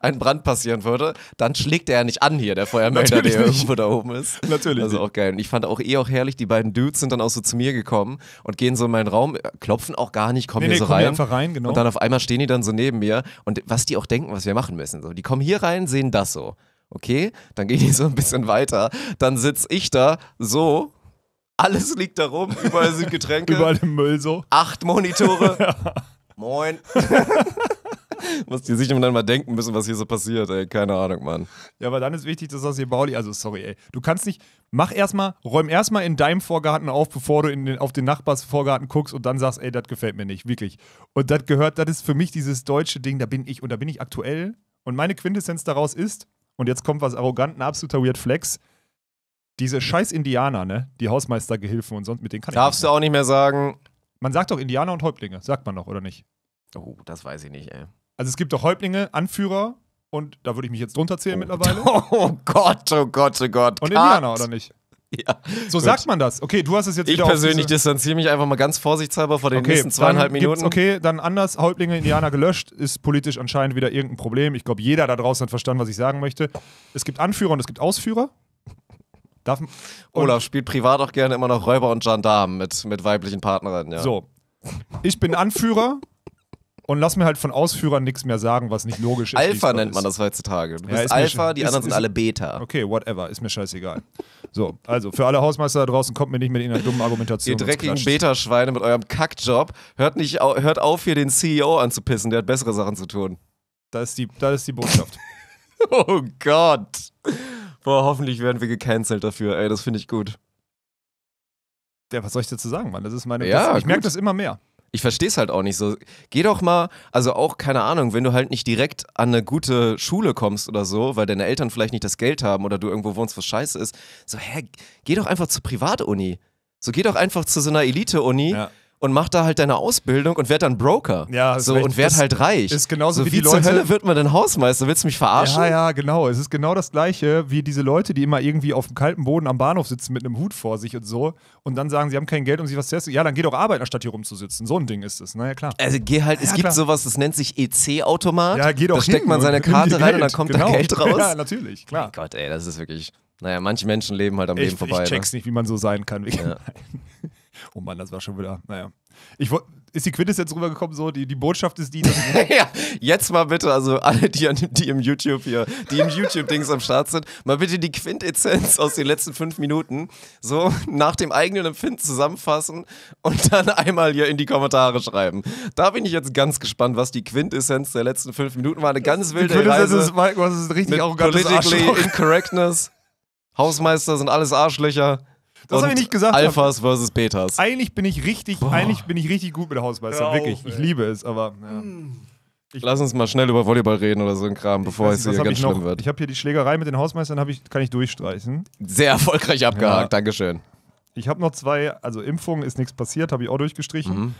ein Brand passieren würde, dann schlägt er ja nicht an hier, der Feuermelder, der irgendwo da oben ist. Natürlich. Also auch geil. Und ich fand auch eh auch herrlich, die beiden Dudes sind dann auch so zu mir gekommen und gehen so in meinen Raum, klopfen auch gar nicht, kommen nee, hier nee, so komm rein. Einfach rein genau. Und dann auf einmal stehen die dann so neben mir und was die auch denken, was wir machen müssen. So, die kommen hier rein, sehen das so. Okay, dann gehen die so ein bisschen weiter. Dann sitze ich da so alles liegt da rum, überall sind Getränke. überall im Müll so. Acht Monitore. Moin. was die sich immer dann mal denken müssen, was hier so passiert, ey. Keine Ahnung, Mann. Ja, aber dann ist wichtig, dass das hier Bauli, also sorry, ey. Du kannst nicht, mach erstmal, räum erstmal in deinem Vorgarten auf, bevor du in den, auf den Nachbarsvorgarten guckst und dann sagst, ey, das gefällt mir nicht, wirklich. Und das gehört, das ist für mich dieses deutsche Ding, da bin ich und da bin ich aktuell. Und meine Quintessenz daraus ist, und jetzt kommt was arroganten, absoluter Weird Flex, diese scheiß Indianer, ne, die Hausmeistergehilfen und sonst, mit denen kann Darfst ich Darfst du auch nicht mehr sagen. Man sagt doch Indianer und Häuptlinge, sagt man noch, oder nicht? Oh, das weiß ich nicht, ey. Also es gibt doch Häuptlinge, Anführer und da würde ich mich jetzt drunter zählen oh. mittlerweile. Oh Gott, oh Gott, oh Gott. Und Indianer, oder nicht? Ja. So gut. sagt man das. Okay, du hast es jetzt Ich persönlich distanziere mich einfach mal ganz vorsichtshalber vor den okay, nächsten zweieinhalb Minuten. Okay, dann anders. Häuptlinge, Indianer gelöscht, ist politisch anscheinend wieder irgendein Problem. Ich glaube, jeder da draußen hat verstanden, was ich sagen möchte. Es gibt Anführer und es gibt Ausführer. Darf Olaf spielt privat auch gerne immer noch Räuber und Gendarmen mit, mit weiblichen Partnerinnen, ja. So. Ich bin Anführer und lass mir halt von Ausführern nichts mehr sagen, was nicht logisch ist. Alpha nennt man das heutzutage. Du ja, bist Alpha, die ist, anderen ist, sind alle Beta. Okay, whatever, ist mir scheißegal. so, also für alle Hausmeister da draußen, kommt mir nicht mit einer dummen Argumentation. Ihr dreckigen Beta-Schweine mit eurem Kackjob, hört, nicht, hört auf, hier den CEO anzupissen, der hat bessere Sachen zu tun. Das ist die, das ist die Botschaft. oh Gott. Boah, hoffentlich werden wir gecancelt dafür. Ey, das finde ich gut. Ja, was soll ich dazu sagen, Mann? Das ist meine. Ja, ich merke das immer mehr ich verstehe es halt auch nicht so. Geh doch mal, also auch, keine Ahnung, wenn du halt nicht direkt an eine gute Schule kommst oder so, weil deine Eltern vielleicht nicht das Geld haben oder du irgendwo wohnst, was scheiße ist, so, hä, geh doch einfach zur Privatuni. So, geh doch einfach zu so einer Elite-Uni. Ja und mach da halt deine Ausbildung und werd dann Broker. Ja, so recht. und werd das halt reich. Ist genauso so, wie, wie die Leute. Zur Hölle wird man denn Hausmeister? Willst du mich verarschen? Ja, ja, genau. Es ist genau das gleiche wie diese Leute, die immer irgendwie auf dem kalten Boden am Bahnhof sitzen mit einem Hut vor sich und so und dann sagen, sie haben kein Geld, um sich was zu essen. Ja, dann geh doch arbeiten, anstatt hier rumzusitzen. So ein Ding ist es. Na ne? ja, klar. Also geh halt, ja, es gibt klar. sowas, das nennt sich EC-Automat. Ja, geh doch Da steckt man seine Karte rein und dann kommt genau. da Geld raus. Ja, natürlich, klar. Oh Gott, ey, das ist wirklich. Naja, manche Menschen leben halt am ich, Leben vorbei. Ich ne? check's ne? nicht, wie man so sein kann. Ja. Oh Mann, das war schon wieder, naja. Ich ist die Quintessenz jetzt rübergekommen, so die, die Botschaft ist die. ja, jetzt mal bitte, also alle, die, die im YouTube hier, die im YouTube-Dings am Start sind, mal bitte die Quintessenz aus den letzten fünf Minuten so nach dem eigenen Empfinden zusammenfassen und dann einmal hier in die Kommentare schreiben. Da bin ich jetzt ganz gespannt, was die Quintessenz der letzten fünf Minuten war. Eine ganz wilde die Quintessenz Reise. Ist, ist richtig auch ein Politically Arschloch. Incorrectness. Hausmeister sind alles Arschlöcher. Das habe ich nicht gesagt. Alphas hab. versus Betas. Eigentlich bin ich richtig, Boah. eigentlich bin ich richtig gut mit Hausmeister, wirklich. Auf, ich liebe es, aber. Ja. Hm. Ich Lass uns mal schnell über Volleyball reden oder so ein Kram, bevor es hier ganz schlimm noch, wird. Ich habe hier die Schlägerei mit den Hausmeistern, ich, kann ich durchstreichen. Sehr erfolgreich abgehakt, ja. Dankeschön. Ich habe noch zwei, also Impfung ist nichts passiert, habe ich auch durchgestrichen. Mhm.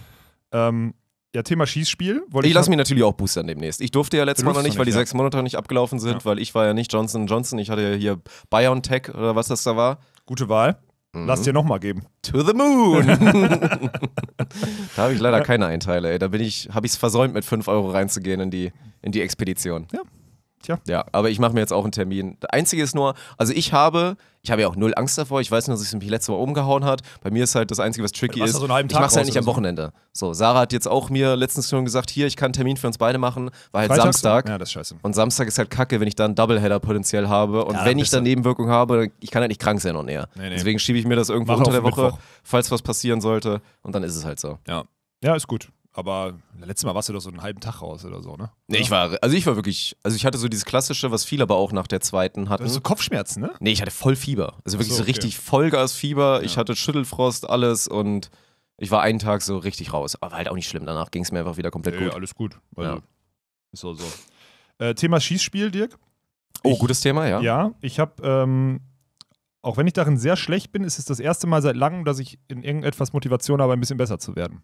Ähm, ja, Thema Schießspiel. ich, ich lasse mich natürlich auch boostern demnächst. Ich durfte ja letztes Mal noch nicht, nicht, weil die ja. sechs Monate nicht abgelaufen sind, ja. weil ich war ja nicht Johnson Johnson. Ich hatte ja hier BioNTech oder was das da war. Gute Wahl. Mhm. Lass dir nochmal geben. To the moon. da habe ich leider keine Einteile, ey. Da ich, habe ich es versäumt, mit 5 Euro reinzugehen in die, in die Expedition. Ja. Tja. Ja, aber ich mache mir jetzt auch einen Termin. Das Einzige ist nur, also ich habe, ich habe ja auch null Angst davor. Ich weiß nur, dass es mich letztes Mal umgehauen hat. Bei mir ist halt das Einzige, was tricky ist. So ich mache es halt nicht am Wochenende. So, Sarah hat jetzt auch mir letztens schon gesagt, hier, ich kann einen Termin für uns beide machen. War halt Freitags? Samstag. Ja, das ist scheiße. Und Samstag ist halt kacke, wenn ich dann Doubleheader potenziell habe. Und ja, wenn ich dann Nebenwirkungen habe, ich kann halt nicht krank sein und eher. Nee, nee. Deswegen schiebe ich mir das irgendwo mach unter der Woche, Mittwoch. falls was passieren sollte. Und dann ist es halt so. Ja. Ja, ist gut. Aber letztes Mal warst du doch so einen halben Tag raus oder so, ne? Nee, ich war, also ich war wirklich, also ich hatte so dieses klassische, was viele aber auch nach der zweiten hatten. Du also so Kopfschmerzen, ne? Nee, ich hatte voll Fieber. Also wirklich so, okay. so richtig Vollgasfieber. Ja. Ich hatte Schüttelfrost, alles und ich war einen Tag so richtig raus. Aber halt auch nicht schlimm. Danach ging es mir einfach wieder komplett nee, gut. alles gut. Also, ja. Ist auch so. Äh, Thema Schießspiel, Dirk. Oh, ich, gutes Thema, ja. Ja, ich habe, ähm, auch wenn ich darin sehr schlecht bin, ist es das erste Mal seit langem, dass ich in irgendetwas Motivation habe, ein bisschen besser zu werden.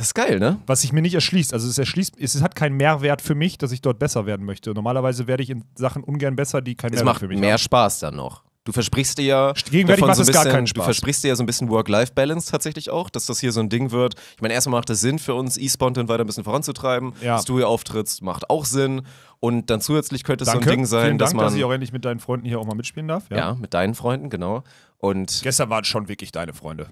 Das ist geil, ne? Was sich mir nicht erschließt. Also es erschließt, es hat keinen Mehrwert für mich, dass ich dort besser werden möchte. Normalerweise werde ich in Sachen ungern besser, die keinen es Mehrwert für mich haben. Es macht mehr Spaß dann noch. Du versprichst dir ja Gegenwärtig davon so ein bisschen, gar keinen Spaß. du versprichst dir ja so ein bisschen Work-Life-Balance tatsächlich auch, dass das hier so ein Ding wird. Ich meine, erstmal macht es Sinn für uns, E-Sport weiter ein bisschen voranzutreiben. Ja. Dass du hier auftrittst, macht auch Sinn. Und dann zusätzlich könnte es so ein Ding sein, Vielen dass Dank, man. dass ich auch endlich mit deinen Freunden hier auch mal mitspielen darf. Ja, ja mit deinen Freunden, genau. Und gestern waren schon wirklich deine Freunde.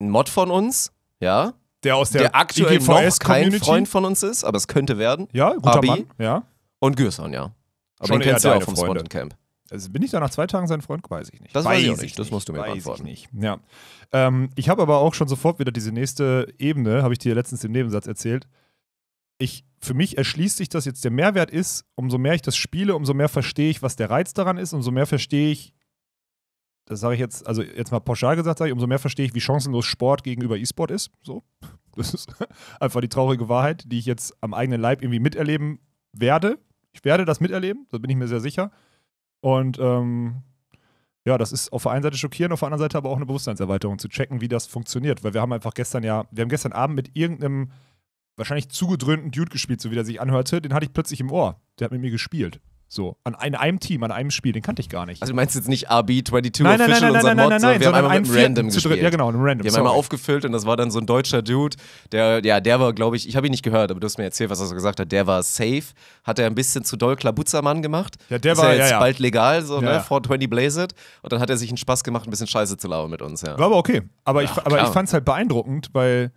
Ein Mod von uns, ja. Der aus der, der aktuell noch e kein Freund von uns ist, aber es könnte werden. Ja, guter Abi Mann. Ja. Und Gürson, ja. Aber Schon den kennst du ja auch vom Freunde. Spontan Camp. Also bin ich da nach zwei Tagen sein Freund? Weiß ich nicht. Das weiß, weiß ich nicht. nicht. Das musst du mir weiß beantworten. Ich, nicht. Ja. Ähm, ich habe aber auch schon sofort wieder diese nächste Ebene, habe ich dir letztens im Nebensatz erzählt. Ich, für mich erschließt sich das jetzt der Mehrwert ist, umso mehr ich das spiele, umso mehr verstehe ich, was der Reiz daran ist, umso mehr verstehe ich, das sage ich jetzt, also jetzt mal pauschal gesagt, sage ich, umso mehr verstehe ich, wie chancenlos Sport gegenüber E-Sport ist. So. Das ist einfach die traurige Wahrheit, die ich jetzt am eigenen Leib irgendwie miterleben werde. Ich werde das miterleben, da bin ich mir sehr sicher. Und ähm, ja, das ist auf der einen Seite schockierend, auf der anderen Seite aber auch eine Bewusstseinserweiterung, zu checken, wie das funktioniert. Weil wir haben einfach gestern ja, wir haben gestern Abend mit irgendeinem wahrscheinlich zugedröhnten Dude gespielt, so wie der sich anhörte. Den hatte ich plötzlich im Ohr. Der hat mit mir gespielt. So, an, an einem Team, an einem Spiel, den kannte ich gar nicht. Also du meinst jetzt nicht RB22 nein, nein, Official, nein, nein, unser nein, Mod, nein, nein, nein, wir haben einmal mit einem Random gespielt. Dritt, ja genau, einem Random. Wir haben einmal aufgefüllt und das war dann so ein deutscher Dude, der, ja, der war glaube ich, ich habe ihn nicht gehört, aber du hast mir erzählt, was er so gesagt hat, der war safe, hat er ein bisschen zu doll Klabutzermann gemacht. Ja, der ist war, ja jetzt ja, ja. bald legal, so, ja, ne, 420 Blazed und dann hat er sich einen Spaß gemacht, ein bisschen Scheiße zu labern mit uns, ja. War aber okay, aber Ach, ich, ich fand es halt beeindruckend, weil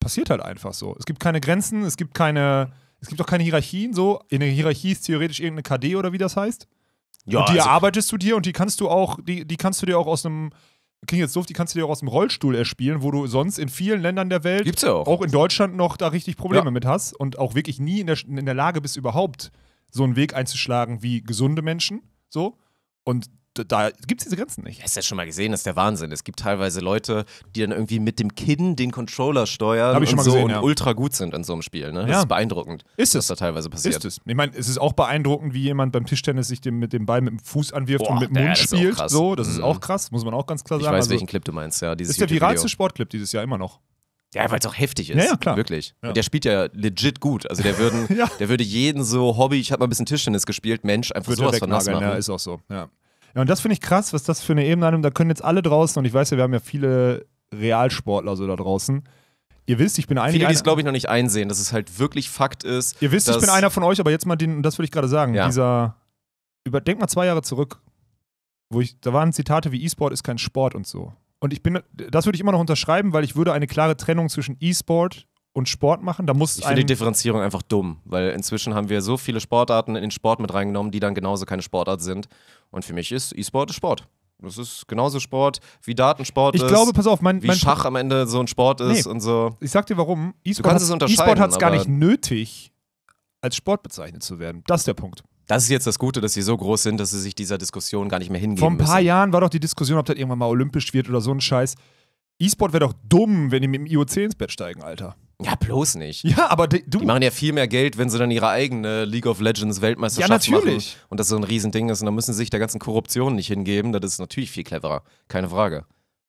passiert halt einfach so. Es gibt keine Grenzen, es gibt keine es gibt doch keine Hierarchien so. In der Hierarchie ist theoretisch irgendeine KD oder wie das heißt. Ja, und die also erarbeitest du dir und die kannst du auch, die, die kannst du dir auch aus einem, klingt jetzt doof, die kannst du dir auch aus dem Rollstuhl erspielen, wo du sonst in vielen Ländern der Welt, Gibt's ja auch. auch in Deutschland noch da richtig Probleme ja. mit hast und auch wirklich nie in der, in der Lage bist, überhaupt so einen Weg einzuschlagen wie gesunde Menschen. So. Und da gibt es diese Grenzen nicht. Hast du das schon mal gesehen, das ist der Wahnsinn. Es gibt teilweise Leute, die dann irgendwie mit dem Kinn den Controller steuern und, so gesehen, und ja. ultra gut sind in so einem Spiel. Ne? Das ja. ist beeindruckend, ist es. was da teilweise passiert. Ist es. Ich meine, es ist auch beeindruckend, wie jemand beim Tischtennis sich dem, mit dem Ball mit dem Fuß anwirft Boah, und mit dem Mund spielt. So, das mhm. ist auch krass, muss man auch ganz klar sagen. Ich weiß, also, welchen Clip du meinst, ja. Das ist der viralste Sportclip dieses Jahr immer noch. Ja, weil es auch heftig ist. Ja, ja klar. Wirklich. Ja. Und der spielt ja legit gut. Also der, würden, ja. der würde jeden so Hobby, ich habe mal ein bisschen Tischtennis gespielt, Mensch, einfach Würde sowas von nass machen. Ja, ist auch so. Ja. Ja, und das finde ich krass, was das für eine Ebene annimmt. Da können jetzt alle draußen, und ich weiß ja, wir haben ja viele Realsportler so da draußen. Ihr wisst, ich bin eigentlich. Viele, die es, glaube ich, noch nicht einsehen, dass es halt wirklich Fakt ist. Ihr wisst, ich bin einer von euch, aber jetzt mal den, und das würde ich gerade sagen, ja. dieser. Über, denk mal zwei Jahre zurück, wo ich, da waren Zitate wie E-Sport ist kein Sport und so. Und ich bin, das würde ich immer noch unterschreiben, weil ich würde eine klare Trennung zwischen E-Sport und Sport machen. Da muss ich finde die Differenzierung einfach dumm, weil inzwischen haben wir so viele Sportarten in den Sport mit reingenommen, die dann genauso keine Sportart sind. Und für mich ist E-Sport Sport. Das ist genauso Sport wie Datensport. Ich ist, glaube, pass auf, mein, mein wie Schach am Ende so ein Sport ist nee, und so. Ich sag dir warum. E-Sport hat es e gar nicht nötig, als Sport bezeichnet zu werden. Das ist der Punkt. Das ist jetzt das Gute, dass sie so groß sind, dass sie sich dieser Diskussion gar nicht mehr hingeben. Vor ein paar müssen. Jahren war doch die Diskussion, ob das irgendwann mal olympisch wird oder so ein Scheiß. E-Sport wäre doch dumm, wenn die mit dem IOC ins Bett steigen, Alter. Ja, bloß nicht. Ja, aber die, du. Die machen ja viel mehr Geld, wenn sie dann ihre eigene League of Legends Weltmeisterschaft ja, natürlich. machen. Und das so ein Riesending ist. Und dann müssen sie sich der ganzen Korruption nicht hingeben. Das ist natürlich viel cleverer. Keine Frage.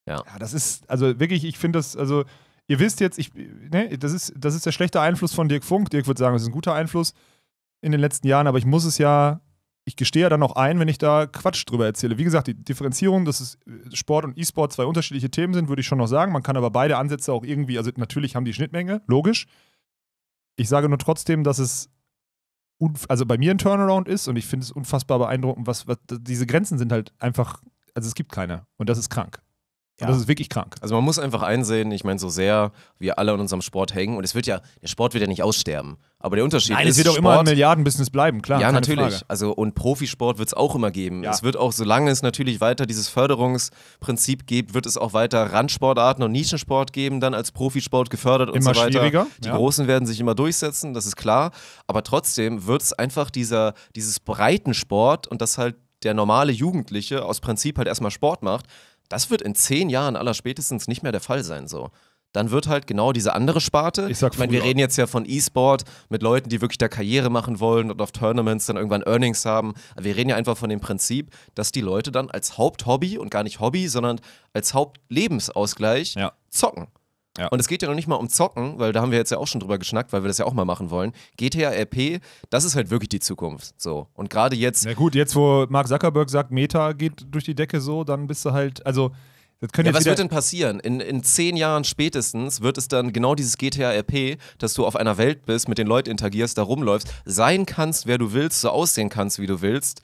Ja. ja das ist, also wirklich, ich finde das, also ihr wisst jetzt, ich, ne, das, ist, das ist der schlechte Einfluss von Dirk Funk. Dirk würde sagen, es ist ein guter Einfluss in den letzten Jahren, aber ich muss es ja ich gestehe ja dann auch ein, wenn ich da Quatsch drüber erzähle. Wie gesagt, die Differenzierung, dass es äh, Sport und E-Sport zwei unterschiedliche Themen sind, würde ich schon noch sagen. Man kann aber beide Ansätze auch irgendwie, also natürlich haben die Schnittmenge, logisch. Ich sage nur trotzdem, dass es also bei mir ein Turnaround ist und ich finde es unfassbar beeindruckend, was, was diese Grenzen sind halt einfach, also es gibt keine und das ist krank. Ja. das ist wirklich krank. Also man muss einfach einsehen, ich meine, so sehr wir alle an unserem Sport hängen und es wird ja, der Sport wird ja nicht aussterben. Aber der Unterschied Nein, ist. es wird auch immer ein Milliardenbusiness bleiben, klar. Ja, natürlich. Frage. Also, und Profisport wird es auch immer geben. Ja. Es wird auch, solange es natürlich weiter dieses Förderungsprinzip gibt, wird es auch weiter Randsportarten und Nischensport geben, dann als Profisport gefördert und so weiter. Schwieriger, Die ja. Großen werden sich immer durchsetzen, das ist klar. Aber trotzdem wird es einfach dieser, dieses Breitensport und das halt der normale Jugendliche aus Prinzip halt erstmal Sport macht, das wird in zehn Jahren aller spätestens nicht mehr der Fall sein. So dann wird halt genau diese andere Sparte. Ich, ich meine, wir reden jetzt ja von E-Sport mit Leuten, die wirklich da Karriere machen wollen und auf Tournaments dann irgendwann Earnings haben. Wir reden ja einfach von dem Prinzip, dass die Leute dann als Haupthobby und gar nicht Hobby, sondern als Hauptlebensausgleich ja. zocken. Ja. Und es geht ja noch nicht mal um Zocken, weil da haben wir jetzt ja auch schon drüber geschnackt, weil wir das ja auch mal machen wollen. GTA RP, das ist halt wirklich die Zukunft. So. Und gerade jetzt. Na gut, jetzt wo Mark Zuckerberg sagt, Meta geht durch die Decke so, dann bist du halt. Also ja, was wird denn passieren? In, in zehn Jahren spätestens wird es dann genau dieses GTA RP, dass du auf einer Welt bist, mit den Leuten interagierst, da rumläufst, sein kannst, wer du willst, so aussehen kannst, wie du willst.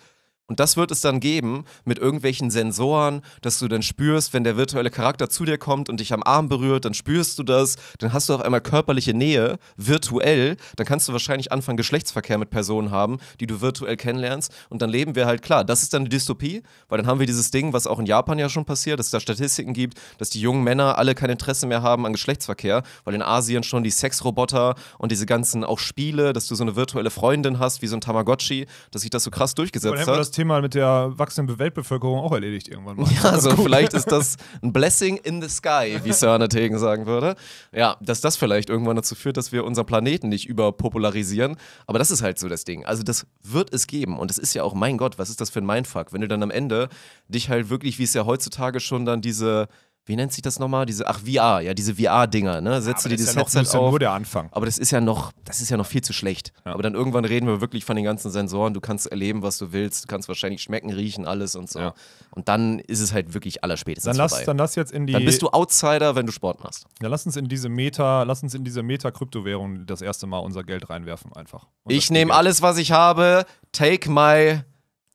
Und das wird es dann geben mit irgendwelchen Sensoren, dass du dann spürst, wenn der virtuelle Charakter zu dir kommt und dich am Arm berührt, dann spürst du das, dann hast du auf einmal körperliche Nähe, virtuell, dann kannst du wahrscheinlich anfangen, Geschlechtsverkehr mit Personen haben, die du virtuell kennenlernst und dann leben wir halt klar. Das ist dann eine Dystopie, weil dann haben wir dieses Ding, was auch in Japan ja schon passiert, dass es da Statistiken gibt, dass die jungen Männer alle kein Interesse mehr haben an Geschlechtsverkehr, weil in Asien schon die Sexroboter und diese ganzen auch Spiele, dass du so eine virtuelle Freundin hast, wie so ein Tamagotchi, dass sich das so krass durchgesetzt hat Thema mit der wachsenden Weltbevölkerung auch erledigt irgendwann mal. Ja, also vielleicht ist das ein Blessing in the sky, wie Sir Tegen sagen würde. Ja, dass das vielleicht irgendwann dazu führt, dass wir unseren Planeten nicht überpopularisieren. Aber das ist halt so das Ding. Also das wird es geben. Und es ist ja auch, mein Gott, was ist das für ein Mindfuck, wenn du dann am Ende dich halt wirklich, wie es ja heutzutage schon dann diese wie nennt sich das nochmal? Diese, ach, VR, ja, diese VR-Dinger, ne? Setzt ja, du dir das, das ja Headset noch, auf. nur der Anfang. Aber das ist ja noch, das ist ja noch viel zu schlecht. Ja. Aber dann irgendwann reden wir wirklich von den ganzen Sensoren. Du kannst erleben, was du willst. Du kannst wahrscheinlich schmecken, riechen, alles und so. Ja. Und dann ist es halt wirklich allerspätestens dann lass, vorbei. Dann lass jetzt in die. Dann bist du Outsider, wenn du Sport machst. Dann lass uns in diese Meta, lass uns in diese Meta-Kryptowährung das erste Mal unser Geld reinwerfen einfach. Und ich nehme alles, was ich habe. Take my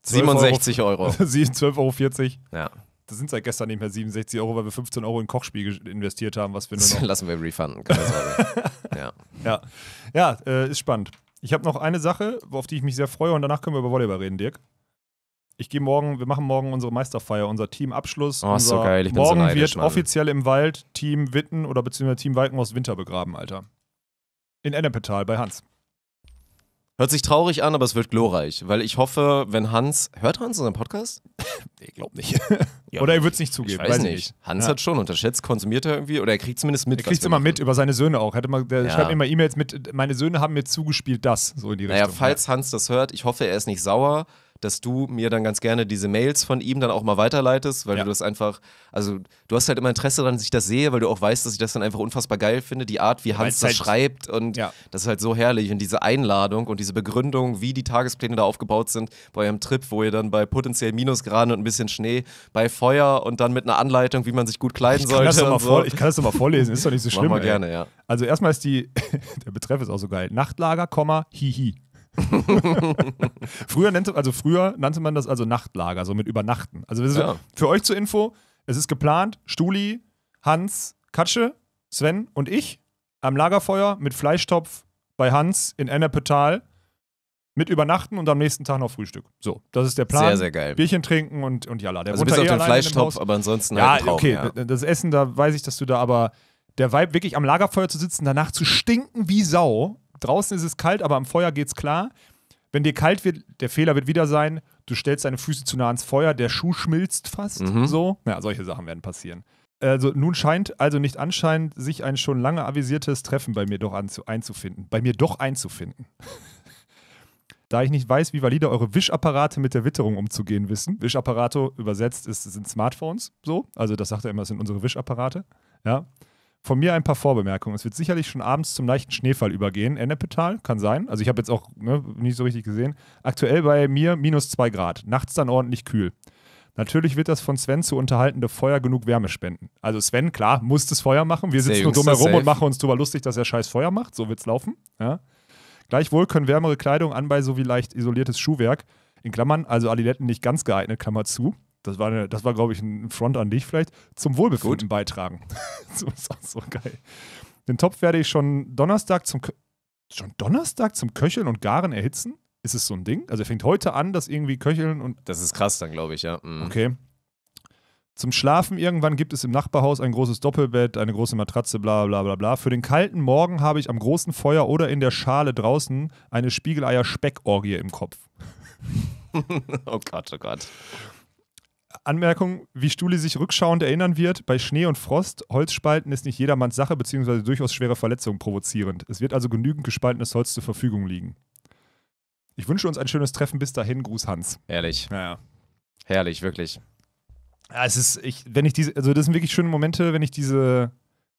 67 Euro. Euro. 12,40 Euro. Ja das sind seit gestern nicht mehr 67 Euro, weil wir 15 Euro in Kochspiel investiert haben, was wir nur noch. Lassen wir refunden, keine Sorge. ja, ja. ja äh, ist spannend. Ich habe noch eine Sache, auf die ich mich sehr freue und danach können wir über Volleyball reden, Dirk. Ich gehe morgen, wir machen morgen unsere Meisterfeier, unser Teamabschluss. Oh, unser, so geil, ich bin Morgen so neidisch, wird Mann. offiziell im Wald Team Witten oder beziehungsweise Team Walken aus Winter begraben, Alter. In Ennepetal bei Hans. Hört sich traurig an, aber es wird glorreich, weil ich hoffe, wenn Hans. Hört Hans unseren Podcast? ich glaube nicht. Ja, oder er wird es nicht zugeben. Ich weiß, weiß nicht. nicht. Hans ja. hat schon unterschätzt, konsumiert er irgendwie oder er kriegt zumindest mit. Er kriegt es immer machen. mit, über seine Söhne auch. Er immer, der ja. schreibt immer E-Mails mit: Meine Söhne haben mir zugespielt, das. So in die Richtung. Naja, falls Hans das hört, ich hoffe, er ist nicht sauer dass du mir dann ganz gerne diese Mails von ihm dann auch mal weiterleitest, weil ja. du das einfach, also du hast halt immer Interesse daran, dass ich das sehe, weil du auch weißt, dass ich das dann einfach unfassbar geil finde, die Art, wie Hans das halt schreibt und ja. das ist halt so herrlich und diese Einladung und diese Begründung, wie die Tagespläne da aufgebaut sind bei eurem Trip, wo ihr dann bei potenziell Minusgraden und ein bisschen Schnee, bei Feuer und dann mit einer Anleitung, wie man sich gut kleiden ich sollte. So. Vor, ich kann das doch mal vorlesen, ist doch nicht so schlimm. Mach mal gerne, ja. Also erstmal ist die, der Betreff ist auch so geil, Nachtlager, hihi. früher, nannte, also früher nannte man das also Nachtlager, so mit Übernachten. Also ja. für euch zur Info, es ist geplant, Stuli, Hans, Katsche, Sven und ich am Lagerfeuer mit Fleischtopf bei Hans in Ennepetal mit übernachten und am nächsten Tag noch Frühstück. So, das ist der Plan. Sehr, sehr geil. Bierchen trinken und, und jalla. Der also bis auf eh den Fleischtopf, aber ansonsten ja, halt Traum, okay, ja. das Essen, da weiß ich, dass du da aber der Vibe, wirklich am Lagerfeuer zu sitzen, danach zu stinken wie Sau Draußen ist es kalt, aber am Feuer geht es klar. Wenn dir kalt wird, der Fehler wird wieder sein, du stellst deine Füße zu nah ans Feuer, der Schuh schmilzt fast. Mhm. So. Ja, solche Sachen werden passieren. Also nun scheint also nicht anscheinend sich ein schon lange avisiertes Treffen bei mir doch einzufinden. Bei mir doch einzufinden. da ich nicht weiß, wie valide eure Wischapparate mit der Witterung umzugehen wissen. Wischapparate übersetzt ist, sind Smartphones so. Also das sagt er immer, das sind unsere Wischapparate. Ja von mir ein paar Vorbemerkungen. Es wird sicherlich schon abends zum leichten Schneefall übergehen. Ennepetal, kann sein. Also ich habe jetzt auch ne, nicht so richtig gesehen. Aktuell bei mir minus 2 Grad. Nachts dann ordentlich kühl. Natürlich wird das von Sven zu unterhaltende Feuer genug Wärme spenden. Also Sven, klar, muss das Feuer machen. Wir sitzen nur drumherum und machen uns drüber lustig, dass er scheiß Feuer macht. So wird es laufen. Ja. Gleichwohl können wärmere Kleidung anbei sowie leicht isoliertes Schuhwerk, in Klammern, also Adiletten nicht ganz geeignet, Klammer zu, das war, das war glaube ich, ein Front an dich vielleicht, zum Wohlbefinden Gut. beitragen. so ist auch so geil. Den Topf werde ich schon Donnerstag zum, schon Donnerstag zum Köcheln und Garen erhitzen. Ist es so ein Ding? Also er fängt heute an, das irgendwie Köcheln und. Das ist krass dann, glaube ich, ja. Mhm. Okay. Zum Schlafen irgendwann gibt es im Nachbarhaus ein großes Doppelbett, eine große Matratze, bla bla bla bla. Für den kalten Morgen habe ich am großen Feuer oder in der Schale draußen eine Spiegeleier-Speckorgie im Kopf. oh Gott, oh Gott. Anmerkung, wie Stuli sich rückschauend erinnern wird, bei Schnee und Frost, Holzspalten ist nicht jedermanns Sache bzw. durchaus schwere Verletzungen provozierend. Es wird also genügend gespaltenes Holz zur Verfügung liegen. Ich wünsche uns ein schönes Treffen bis dahin. Gruß Hans. Ehrlich. Naja. Herrlich, wirklich. Ja, es ist, ich, wenn ich diese, also das sind wirklich schöne Momente, wenn ich diese,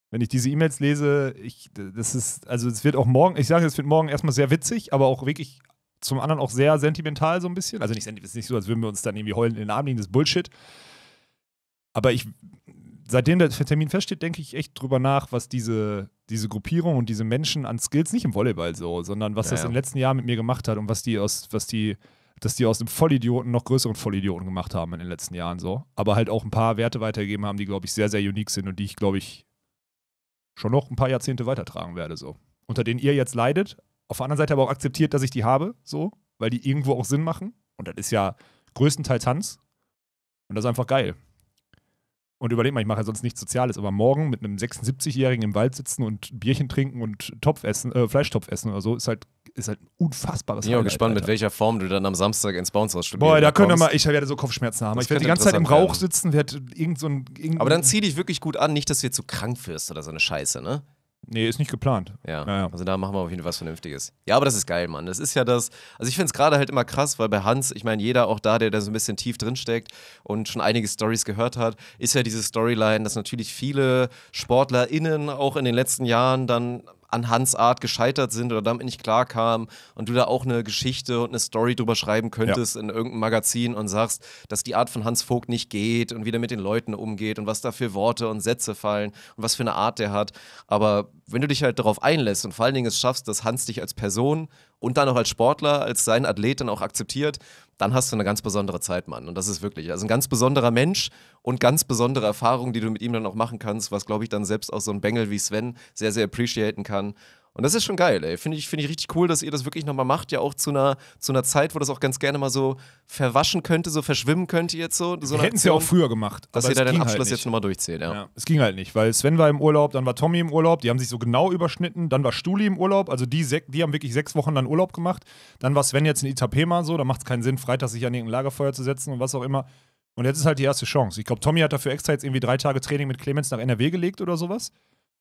wenn ich diese E-Mails lese, ich, das ist, also es wird auch morgen, ich sage, es wird morgen erstmal sehr witzig, aber auch wirklich zum anderen auch sehr sentimental so ein bisschen. Also nicht, ist nicht so, als würden wir uns dann irgendwie heulen in den Arm liegen, das ist Bullshit. Aber ich, seitdem der Termin feststeht, denke ich echt drüber nach, was diese, diese Gruppierung und diese Menschen an Skills, nicht im Volleyball so, sondern was ja, das ja. im letzten Jahr mit mir gemacht hat und was die aus, was die, dass die aus dem Vollidioten noch größeren Vollidioten gemacht haben in den letzten Jahren so. Aber halt auch ein paar Werte weitergegeben haben, die, glaube ich, sehr, sehr unique sind und die ich, glaube ich, schon noch ein paar Jahrzehnte weitertragen werde so. Unter denen ihr jetzt leidet, auf der anderen Seite aber auch akzeptiert, dass ich die habe, so, weil die irgendwo auch Sinn machen. Und das ist ja größtenteils Hans. Und das ist einfach geil. Und überleg mal, ich mache ja sonst nichts Soziales, aber morgen mit einem 76-Jährigen im Wald sitzen und Bierchen trinken und Topf essen, äh, Fleischtopf essen oder so, ist halt, ist halt ein unfassbares Ich bin auch gespannt, Alter. mit welcher Form du dann am Samstag ins Bounce studierst. Boah, da können wir mal, ich werde so Kopfschmerzen haben. Das ich werde die ganze Zeit im Rauch werden. sitzen, werde irgend so ein. Irgend aber dann zieh dich wirklich gut an, nicht, dass du jetzt so krank wirst oder so eine Scheiße, ne? Nee, ist nicht geplant. Ja. ja. Also da machen wir auf jeden Fall was Vernünftiges. Ja, aber das ist geil, Mann. Das ist ja das. Also ich finde es gerade halt immer krass, weil bei Hans, ich meine, jeder auch da, der da so ein bisschen tief drin steckt und schon einige Stories gehört hat, ist ja diese Storyline, dass natürlich viele SportlerInnen auch in den letzten Jahren dann an Hans Art gescheitert sind oder damit nicht klarkamen und du da auch eine Geschichte und eine Story drüber schreiben könntest ja. in irgendeinem Magazin und sagst, dass die Art von Hans Vogt nicht geht und wie der mit den Leuten umgeht und was da für Worte und Sätze fallen und was für eine Art der hat. Aber wenn du dich halt darauf einlässt und vor allen Dingen es schaffst, dass Hans dich als Person und dann auch als Sportler, als sein Athlet dann auch akzeptiert, dann hast du eine ganz besondere Zeit, Mann. Und das ist wirklich, also ein ganz besonderer Mensch und ganz besondere Erfahrungen, die du mit ihm dann auch machen kannst, was, glaube ich, dann selbst auch so ein Bengel wie Sven sehr, sehr appreciaten kann. Und das ist schon geil, ey. Finde ich, find ich richtig cool, dass ihr das wirklich nochmal macht. Ja, auch zu einer, zu einer Zeit, wo das auch ganz gerne mal so verwaschen könnte, so verschwimmen könnte jetzt so. so Hätten es ja auch früher gemacht. Dass ihr da den halt Abschluss halt jetzt nochmal durchzählt, ja. ja. Es ging halt nicht, weil Sven war im Urlaub, dann war Tommy im Urlaub, die haben sich so genau überschnitten. Dann war Stuli im Urlaub, also die, die haben wirklich sechs Wochen dann Urlaub gemacht. Dann war Sven jetzt in Itapema so, da macht es keinen Sinn, Freitag sich an irgendein Lagerfeuer zu setzen und was auch immer. Und jetzt ist halt die erste Chance. Ich glaube, Tommy hat dafür extra jetzt irgendwie drei Tage Training mit Clemens nach NRW gelegt oder sowas.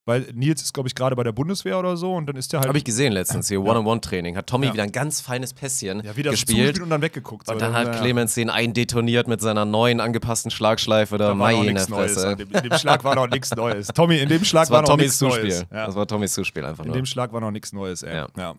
Weil Nils ist, glaube ich, gerade bei der Bundeswehr oder so und dann ist der halt. Habe ich gesehen letztens hier, One-on-One-Training. Hat Tommy ja. wieder ein ganz feines Pässchen ja, wieder gespielt. und dann weggeguckt. Und dann hat ja, Clemens den eindetoniert mit seiner neuen angepassten Schlagschleife. Da, da war noch nichts Neues. In dem, in dem, Schlag war noch nichts Neues. Tommy, in dem Schlag war, war, noch nichts Neues. Das war Tommys Zuspiel einfach in nur. In dem Schlag war noch nichts Neues, ey. Ja.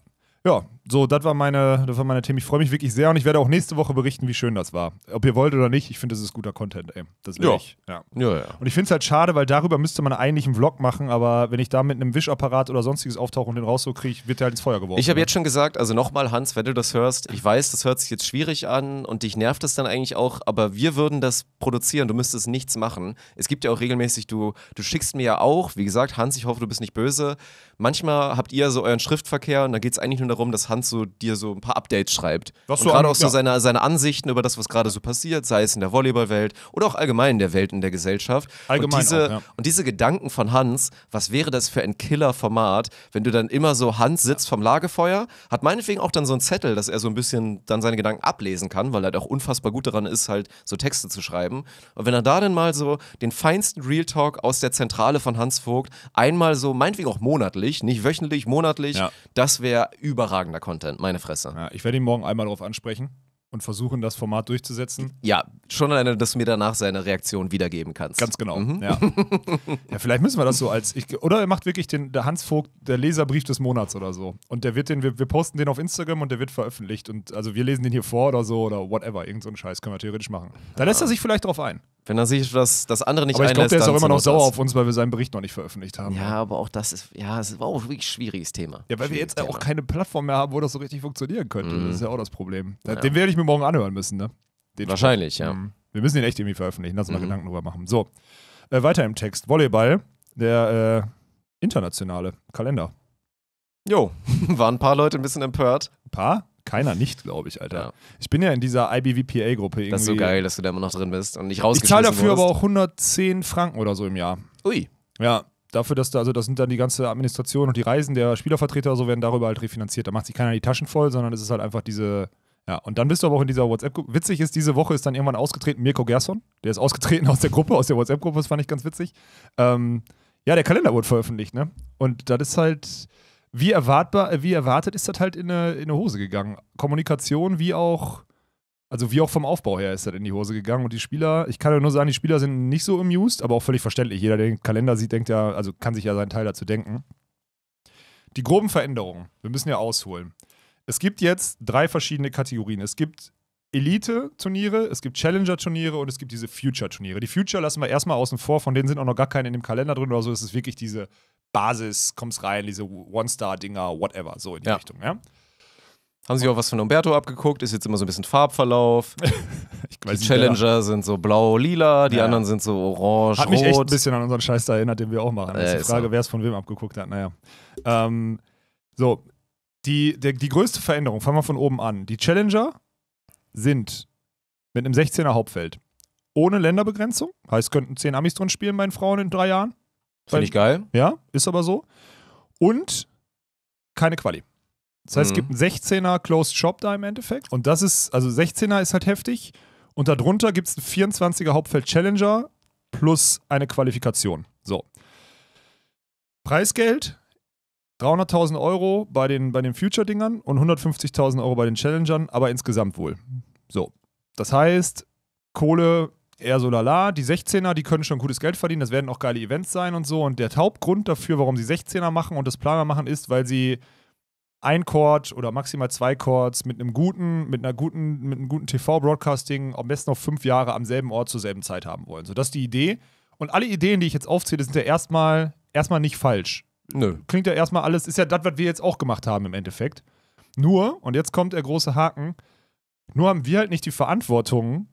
Ja, so, das war meine, das war meine Themen. Ich freue mich wirklich sehr und ich werde auch nächste Woche berichten, wie schön das war. Ob ihr wollt oder nicht, ich finde, das ist guter Content, ey. Das will ja. ich. Ja. Ja, ja. Und ich finde es halt schade, weil darüber müsste man eigentlich einen Vlog machen, aber wenn ich da mit einem Wischapparat oder sonstiges auftauche und den raus so kriege, wird der halt ins Feuer geworfen. Ich habe ne? jetzt schon gesagt, also nochmal, Hans, wenn du das hörst, ich weiß, das hört sich jetzt schwierig an und dich nervt das dann eigentlich auch, aber wir würden das produzieren, du müsstest nichts machen. Es gibt ja auch regelmäßig, du, du schickst mir ja auch, wie gesagt, Hans, ich hoffe, du bist nicht böse, manchmal habt ihr so euren Schriftverkehr und da geht es eigentlich nur darum, dass Hans so dir so ein paar Updates schreibt. Was und gerade auch so ja. seine, seine Ansichten über das, was gerade so passiert, sei es in der Volleyballwelt oder auch allgemein in der Welt, in der Gesellschaft. Allgemein. Und diese, auch, ja. und diese Gedanken von Hans, was wäre das für ein Killer-Format, wenn du dann immer so Hans sitzt vom Lagefeuer, hat meinetwegen auch dann so einen Zettel, dass er so ein bisschen dann seine Gedanken ablesen kann, weil er halt auch unfassbar gut daran ist, halt so Texte zu schreiben. Und wenn er da dann mal so den feinsten Real Talk aus der Zentrale von Hans Vogt einmal so, meinetwegen auch monatlich, jährlich, nicht wöchentlich, monatlich. Ja. Das wäre überragender Content, meine Fresse. Ja, ich werde ihn morgen einmal darauf ansprechen und versuchen, das Format durchzusetzen. Ja, schon alleine, dass du mir danach seine Reaktion wiedergeben kannst. Ganz genau, mhm. ja. ja. Vielleicht müssen wir das so als. Ich, oder er macht wirklich den, der Hans Vogt, der Leserbrief des Monats oder so. Und der wird den, wir, wir, posten den auf Instagram und der wird veröffentlicht. Und also wir lesen den hier vor oder so oder whatever. Irgend so einen Scheiß können wir theoretisch machen. Da lässt er sich vielleicht drauf ein. Wenn er sich das, das andere nicht aber ich glaube, der ist auch immer noch sauer auf uns, weil wir seinen Bericht noch nicht veröffentlicht haben. Ja, ne? aber auch das ist, ja, es war auch wirklich ein schwieriges Thema. Ja, weil wir jetzt Thema. auch keine Plattform mehr haben, wo das so richtig funktionieren könnte. Mhm. Das ist ja auch das Problem. Ja. Den werde ich mir morgen anhören müssen, ne? Den Wahrscheinlich, Spruch. ja. Mhm. Wir müssen ihn echt irgendwie veröffentlichen, lass uns mal mhm. Gedanken drüber machen. So, äh, weiter im Text. Volleyball, der äh, internationale Kalender. Jo, waren ein paar Leute ein bisschen empört. Ein paar? Keiner nicht, glaube ich, Alter. Ja. Ich bin ja in dieser IBVPA-Gruppe irgendwie. Das ist so geil, dass du da immer noch drin bist und nicht rausgeschmissen Ich zahle dafür wurdest. aber auch 110 Franken oder so im Jahr. Ui. Ja, dafür, dass da, also das sind dann die ganze Administration und die Reisen der Spielervertreter so werden darüber halt refinanziert. Da macht sich keiner die Taschen voll, sondern es ist halt einfach diese, ja, und dann bist du aber auch in dieser WhatsApp-Gruppe. Witzig ist, diese Woche ist dann irgendwann ausgetreten Mirko Gerson. Der ist ausgetreten aus der Gruppe, aus der WhatsApp-Gruppe. Das fand ich ganz witzig. Ähm, ja, der Kalender wurde veröffentlicht, ne? Und das ist halt, wie, erwartbar, äh, wie erwartet ist das halt in eine, in eine Hose gegangen. Kommunikation wie auch, also wie auch vom Aufbau her ist das in die Hose gegangen. Und die Spieler, ich kann ja nur sagen, die Spieler sind nicht so amused, aber auch völlig verständlich. Jeder, der den Kalender sieht, denkt ja, also kann sich ja seinen Teil dazu denken. Die groben Veränderungen, wir müssen ja ausholen. Es gibt jetzt drei verschiedene Kategorien. Es gibt Elite-Turniere, es gibt Challenger-Turniere und es gibt diese Future-Turniere. Die Future lassen wir erstmal außen vor, von denen sind auch noch gar keine in dem Kalender drin oder so. Es ist wirklich diese Basis, kommst rein, diese One-Star-Dinger, whatever, so in die ja. Richtung, ja. Haben Sie auch was von Umberto abgeguckt, ist jetzt immer so ein bisschen Farbverlauf. die Challenger sind so blau-lila, die ja. anderen sind so orange-rot. Hat mich echt ein bisschen an unseren Scheiß da erinnert, den wir auch machen. Äh, ist die Frage, so. wer es von wem abgeguckt hat, naja. Ähm, so, die, der, die größte Veränderung, fangen wir von oben an. Die Challenger sind mit einem 16er Hauptfeld. Ohne Länderbegrenzung, heißt, könnten 10 Amis drin spielen bei den Frauen in drei Jahren. Finde ich geil. Ja, ist aber so. Und keine Quali. Das heißt, mhm. es gibt einen 16er Closed Shop da im Endeffekt. Und das ist, also 16er ist halt heftig. Und darunter gibt es einen 24er Hauptfeld Challenger plus eine Qualifikation. So. Preisgeld 300.000 Euro bei den, bei den Future-Dingern und 150.000 Euro bei den Challengern, aber insgesamt wohl. So. Das heißt, Kohle eher so lala. Die 16er, die können schon gutes Geld verdienen, das werden auch geile Events sein und so. Und der Hauptgrund dafür, warum sie 16er machen und das Planer machen, ist, weil sie ein Chord oder maximal zwei Chords mit einem guten, mit einer guten, mit einem guten TV-Broadcasting am besten noch fünf Jahre am selben Ort zur selben Zeit haben wollen. So, das ist die Idee. Und alle Ideen, die ich jetzt aufzähle, sind ja erstmal, erstmal nicht falsch. Nö. Klingt ja erstmal alles, ist ja das, was wir jetzt auch gemacht haben im Endeffekt. Nur, und jetzt kommt der große Haken, nur haben wir halt nicht die Verantwortung,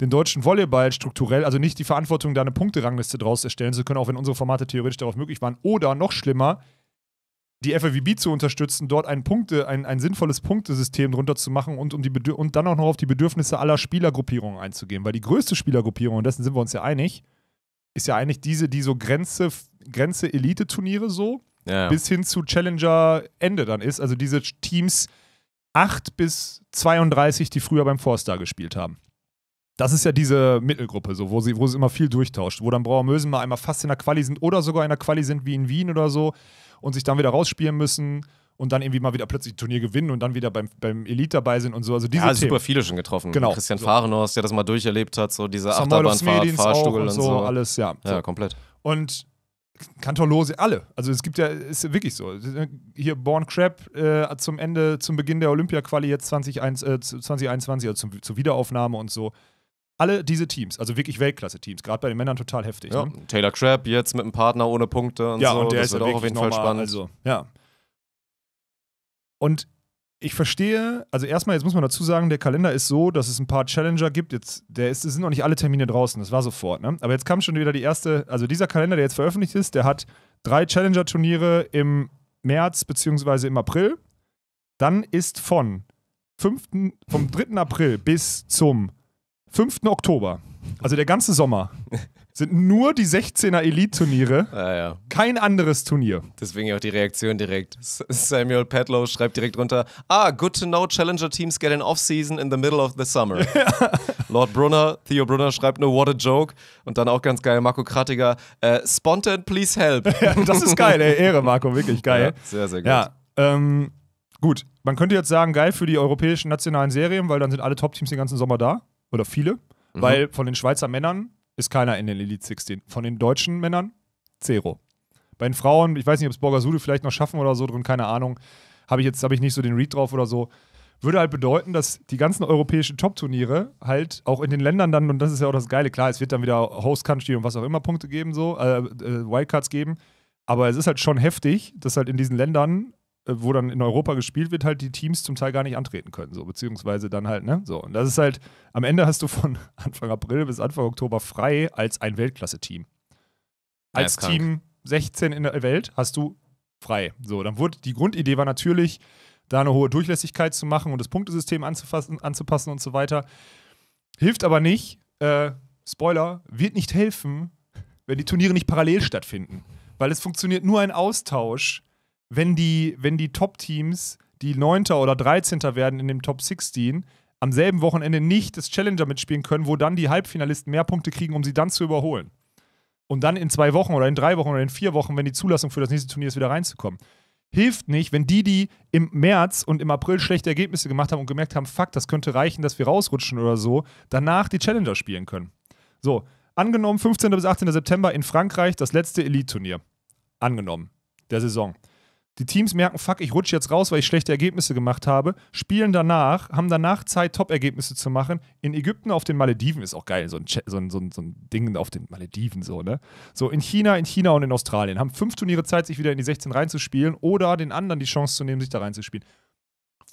den deutschen Volleyball strukturell, also nicht die Verantwortung, da eine Punkterangliste draus erstellen zu können, auch wenn unsere Formate theoretisch darauf möglich waren, oder noch schlimmer, die FWB zu unterstützen, dort ein, Punkte, ein, ein sinnvolles Punktesystem drunter zu machen und, um die und dann auch noch auf die Bedürfnisse aller Spielergruppierungen einzugehen. Weil die größte Spielergruppierung, und dessen sind wir uns ja einig, ist ja eigentlich diese, die so Grenze, Grenze Elite-Turniere so ja. bis hin zu Challenger-Ende dann ist. Also diese Teams 8 bis 32, die früher beim Four-Star gespielt haben. Das ist ja diese Mittelgruppe, so, wo sie, wo sie immer viel durchtauscht, wo dann Brauer Mösen mal einmal fast in der Quali sind oder sogar in der Quali sind wie in Wien oder so und sich dann wieder rausspielen müssen und dann irgendwie mal wieder plötzlich ein Turnier gewinnen und dann wieder beim, beim Elite dabei sind und so. Also diese ja, Themen. super viele schon getroffen. Genau. Christian so. Fahrenhorst, der das mal durcherlebt hat, so diese Achterbahnfahrt, Fahrstuhl und, und, so. Alles, ja. So. komplett. Und Kantor Lose, alle. Also es gibt ja, ist wirklich so. Hier Born Crab äh, zum Ende, zum Beginn der Olympia-Quali jetzt 2021, äh, 2021 also zum, zur Wiederaufnahme und so alle diese Teams, also wirklich Weltklasse-Teams, gerade bei den Männern total heftig. Ja, ne? Taylor Crabb jetzt mit einem Partner ohne Punkte und ja, so. Und der das ist wird auch auf jeden Fall spannend. Also, ja. Und ich verstehe, also erstmal, jetzt muss man dazu sagen, der Kalender ist so, dass es ein paar Challenger gibt. Jetzt, der ist, es sind noch nicht alle Termine draußen, das war sofort, ne? Aber jetzt kam schon wieder die erste, also dieser Kalender, der jetzt veröffentlicht ist, der hat drei Challenger-Turniere im März bzw. im April. Dann ist von 5., vom 3. April bis zum 5. Oktober, also der ganze Sommer, sind nur die 16er Elite-Turniere, ah, ja. kein anderes Turnier. Deswegen auch die Reaktion direkt. Samuel Petlow schreibt direkt runter: Ah, good to know Challenger Teams get an Off-Season in the middle of the summer. Ja. Lord Brunner, Theo Brunner schreibt nur What a joke. Und dann auch ganz geil, Marco Krattiger: äh, Spontan, please help. Ja, das ist geil, ey. Ehre, Marco, wirklich geil. sehr, sehr gut. Ja, ähm, gut, man könnte jetzt sagen: geil für die europäischen nationalen Serien, weil dann sind alle Top-Teams den ganzen Sommer da oder viele, mhm. weil von den Schweizer Männern ist keiner in den Elite 16. Von den deutschen Männern zero. Bei den Frauen, ich weiß nicht, ob es Borgasude vielleicht noch schaffen oder so drin, keine Ahnung. Habe ich jetzt hab ich nicht so den Read drauf oder so. Würde halt bedeuten, dass die ganzen europäischen Top-Turniere halt auch in den Ländern dann, und das ist ja auch das Geile, klar, es wird dann wieder Host Country und was auch immer Punkte geben, so, äh, äh, Wildcards geben. Aber es ist halt schon heftig, dass halt in diesen Ländern äh, wo dann in Europa gespielt wird, halt die Teams zum Teil gar nicht antreten können, so beziehungsweise dann halt, ne? So. Und das ist halt, am Ende hast du von Anfang April bis Anfang Oktober frei als ein Weltklasse-Team. Als ja, Team 16 in der Welt hast du frei. So, dann wurde die Grundidee war natürlich, da eine hohe Durchlässigkeit zu machen und das Punktesystem anzufassen, anzupassen und so weiter. Hilft aber nicht, äh, Spoiler, wird nicht helfen, wenn die Turniere nicht parallel stattfinden. Weil es funktioniert nur ein Austausch wenn die, wenn die Top-Teams, die 9. oder 13. werden in dem Top 16, am selben Wochenende nicht das Challenger mitspielen können, wo dann die Halbfinalisten mehr Punkte kriegen, um sie dann zu überholen. Und dann in zwei Wochen oder in drei Wochen oder in vier Wochen, wenn die Zulassung für das nächste Turnier ist, wieder reinzukommen. Hilft nicht, wenn die, die im März und im April schlechte Ergebnisse gemacht haben und gemerkt haben, fuck, das könnte reichen, dass wir rausrutschen oder so, danach die Challenger spielen können. So, angenommen 15. bis 18. September in Frankreich das letzte Elite-Turnier. Angenommen, der Saison. Die Teams merken, fuck, ich rutsche jetzt raus, weil ich schlechte Ergebnisse gemacht habe, spielen danach, haben danach Zeit, Top-Ergebnisse zu machen. In Ägypten auf den Malediven ist auch geil, so ein, so ein, so ein, so ein Ding auf den Malediven, so, ne? So in China, in China und in Australien. Haben fünf Turniere Zeit, sich wieder in die 16 reinzuspielen oder den anderen die Chance zu nehmen, sich da reinzuspielen.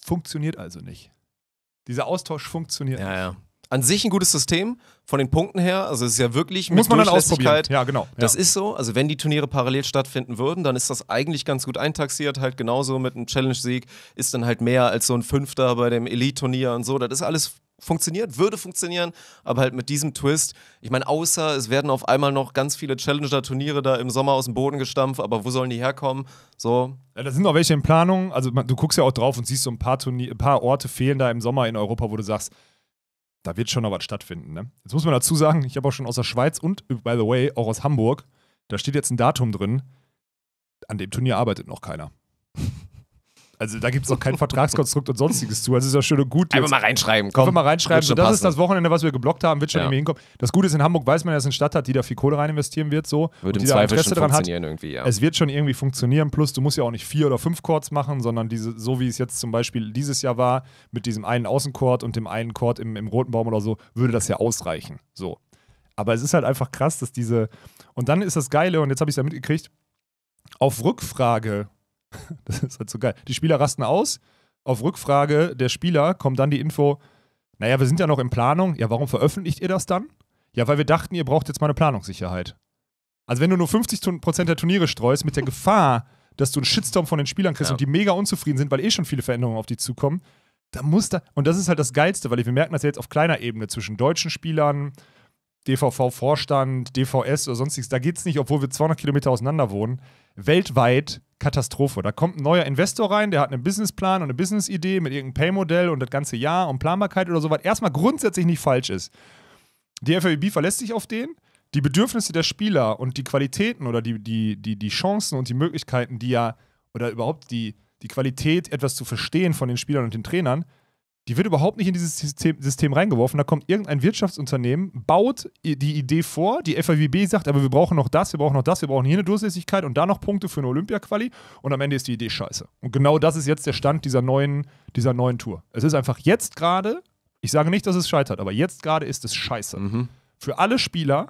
Funktioniert also nicht. Dieser Austausch funktioniert ja, nicht. Ja an sich ein gutes System von den Punkten her. Also es ist ja wirklich Muss mit man dann ausprobieren. Ja, genau. Ja. Das ist so. Also wenn die Turniere parallel stattfinden würden, dann ist das eigentlich ganz gut eintaxiert. Halt genauso mit einem Challenge-Sieg ist dann halt mehr als so ein Fünfter bei dem Elite-Turnier und so. Das ist alles funktioniert, würde funktionieren, aber halt mit diesem Twist. Ich meine, außer es werden auf einmal noch ganz viele Challenger-Turniere da im Sommer aus dem Boden gestampft, aber wo sollen die herkommen? So. Ja, da sind noch welche in Planung. Also man, du guckst ja auch drauf und siehst so ein paar, Turnier, ein paar Orte fehlen da im Sommer in Europa, wo du sagst, da wird schon noch was stattfinden. Ne? Jetzt muss man dazu sagen, ich habe auch schon aus der Schweiz und, by the way, auch aus Hamburg, da steht jetzt ein Datum drin. An dem Turnier arbeitet noch keiner. Also da gibt es auch kein Vertragskonstrukt und sonstiges zu. Also ist ja schön und gut. Jetzt. Einfach mal reinschreiben, komm. Einfach mal reinschreiben. das passen. ist das Wochenende, was wir geblockt haben, wird schon ja. irgendwie hinkommen. Das Gute ist, in Hamburg weiß man, dass es eine Stadt hat, die da viel Kohle rein investieren wird. So. Wird und im die Zweifel Interesse schon funktionieren hat. irgendwie, ja. Es wird schon irgendwie funktionieren. Plus, du musst ja auch nicht vier oder fünf Chords machen, sondern diese, so wie es jetzt zum Beispiel dieses Jahr war, mit diesem einen Außenchord und dem einen Chord im, im Roten Baum oder so, würde das ja ausreichen. So. Aber es ist halt einfach krass, dass diese. Und dann ist das Geile, und jetzt habe ich es ja mitgekriegt, auf Rückfrage Das ist halt so geil. Die Spieler rasten aus. Auf Rückfrage der Spieler kommt dann die Info: Naja, wir sind ja noch in Planung. Ja, warum veröffentlicht ihr das dann? Ja, weil wir dachten, ihr braucht jetzt mal eine Planungssicherheit. Also, wenn du nur 50% der Turniere streust, mit der Gefahr, dass du einen Shitstorm von den Spielern kriegst ja. und die mega unzufrieden sind, weil eh schon viele Veränderungen auf die zukommen, dann muss da. Und das ist halt das Geilste, weil wir merken das jetzt auf kleiner Ebene zwischen deutschen Spielern, DVV-Vorstand, DVS oder sonstiges. Da geht es nicht, obwohl wir 200 Kilometer auseinander wohnen. Weltweit Katastrophe. Da kommt ein neuer Investor rein, der hat einen Businessplan und eine Businessidee mit irgendeinem Paymodell und das ganze Jahr und Planbarkeit oder so was erstmal grundsätzlich nicht falsch ist. Die FAB verlässt sich auf den. Die Bedürfnisse der Spieler und die Qualitäten oder die, die, die, die Chancen und die Möglichkeiten, die ja, oder überhaupt die, die Qualität, etwas zu verstehen von den Spielern und den Trainern, die wird überhaupt nicht in dieses System, System reingeworfen. Da kommt irgendein Wirtschaftsunternehmen, baut die Idee vor, die FAWB sagt, aber wir brauchen noch das, wir brauchen noch das, wir brauchen hier eine Durchlässigkeit und da noch Punkte für eine Olympia-Quali und am Ende ist die Idee scheiße. Und genau das ist jetzt der Stand dieser neuen, dieser neuen Tour. Es ist einfach jetzt gerade, ich sage nicht, dass es scheitert, aber jetzt gerade ist es scheiße. Mhm. Für alle Spieler,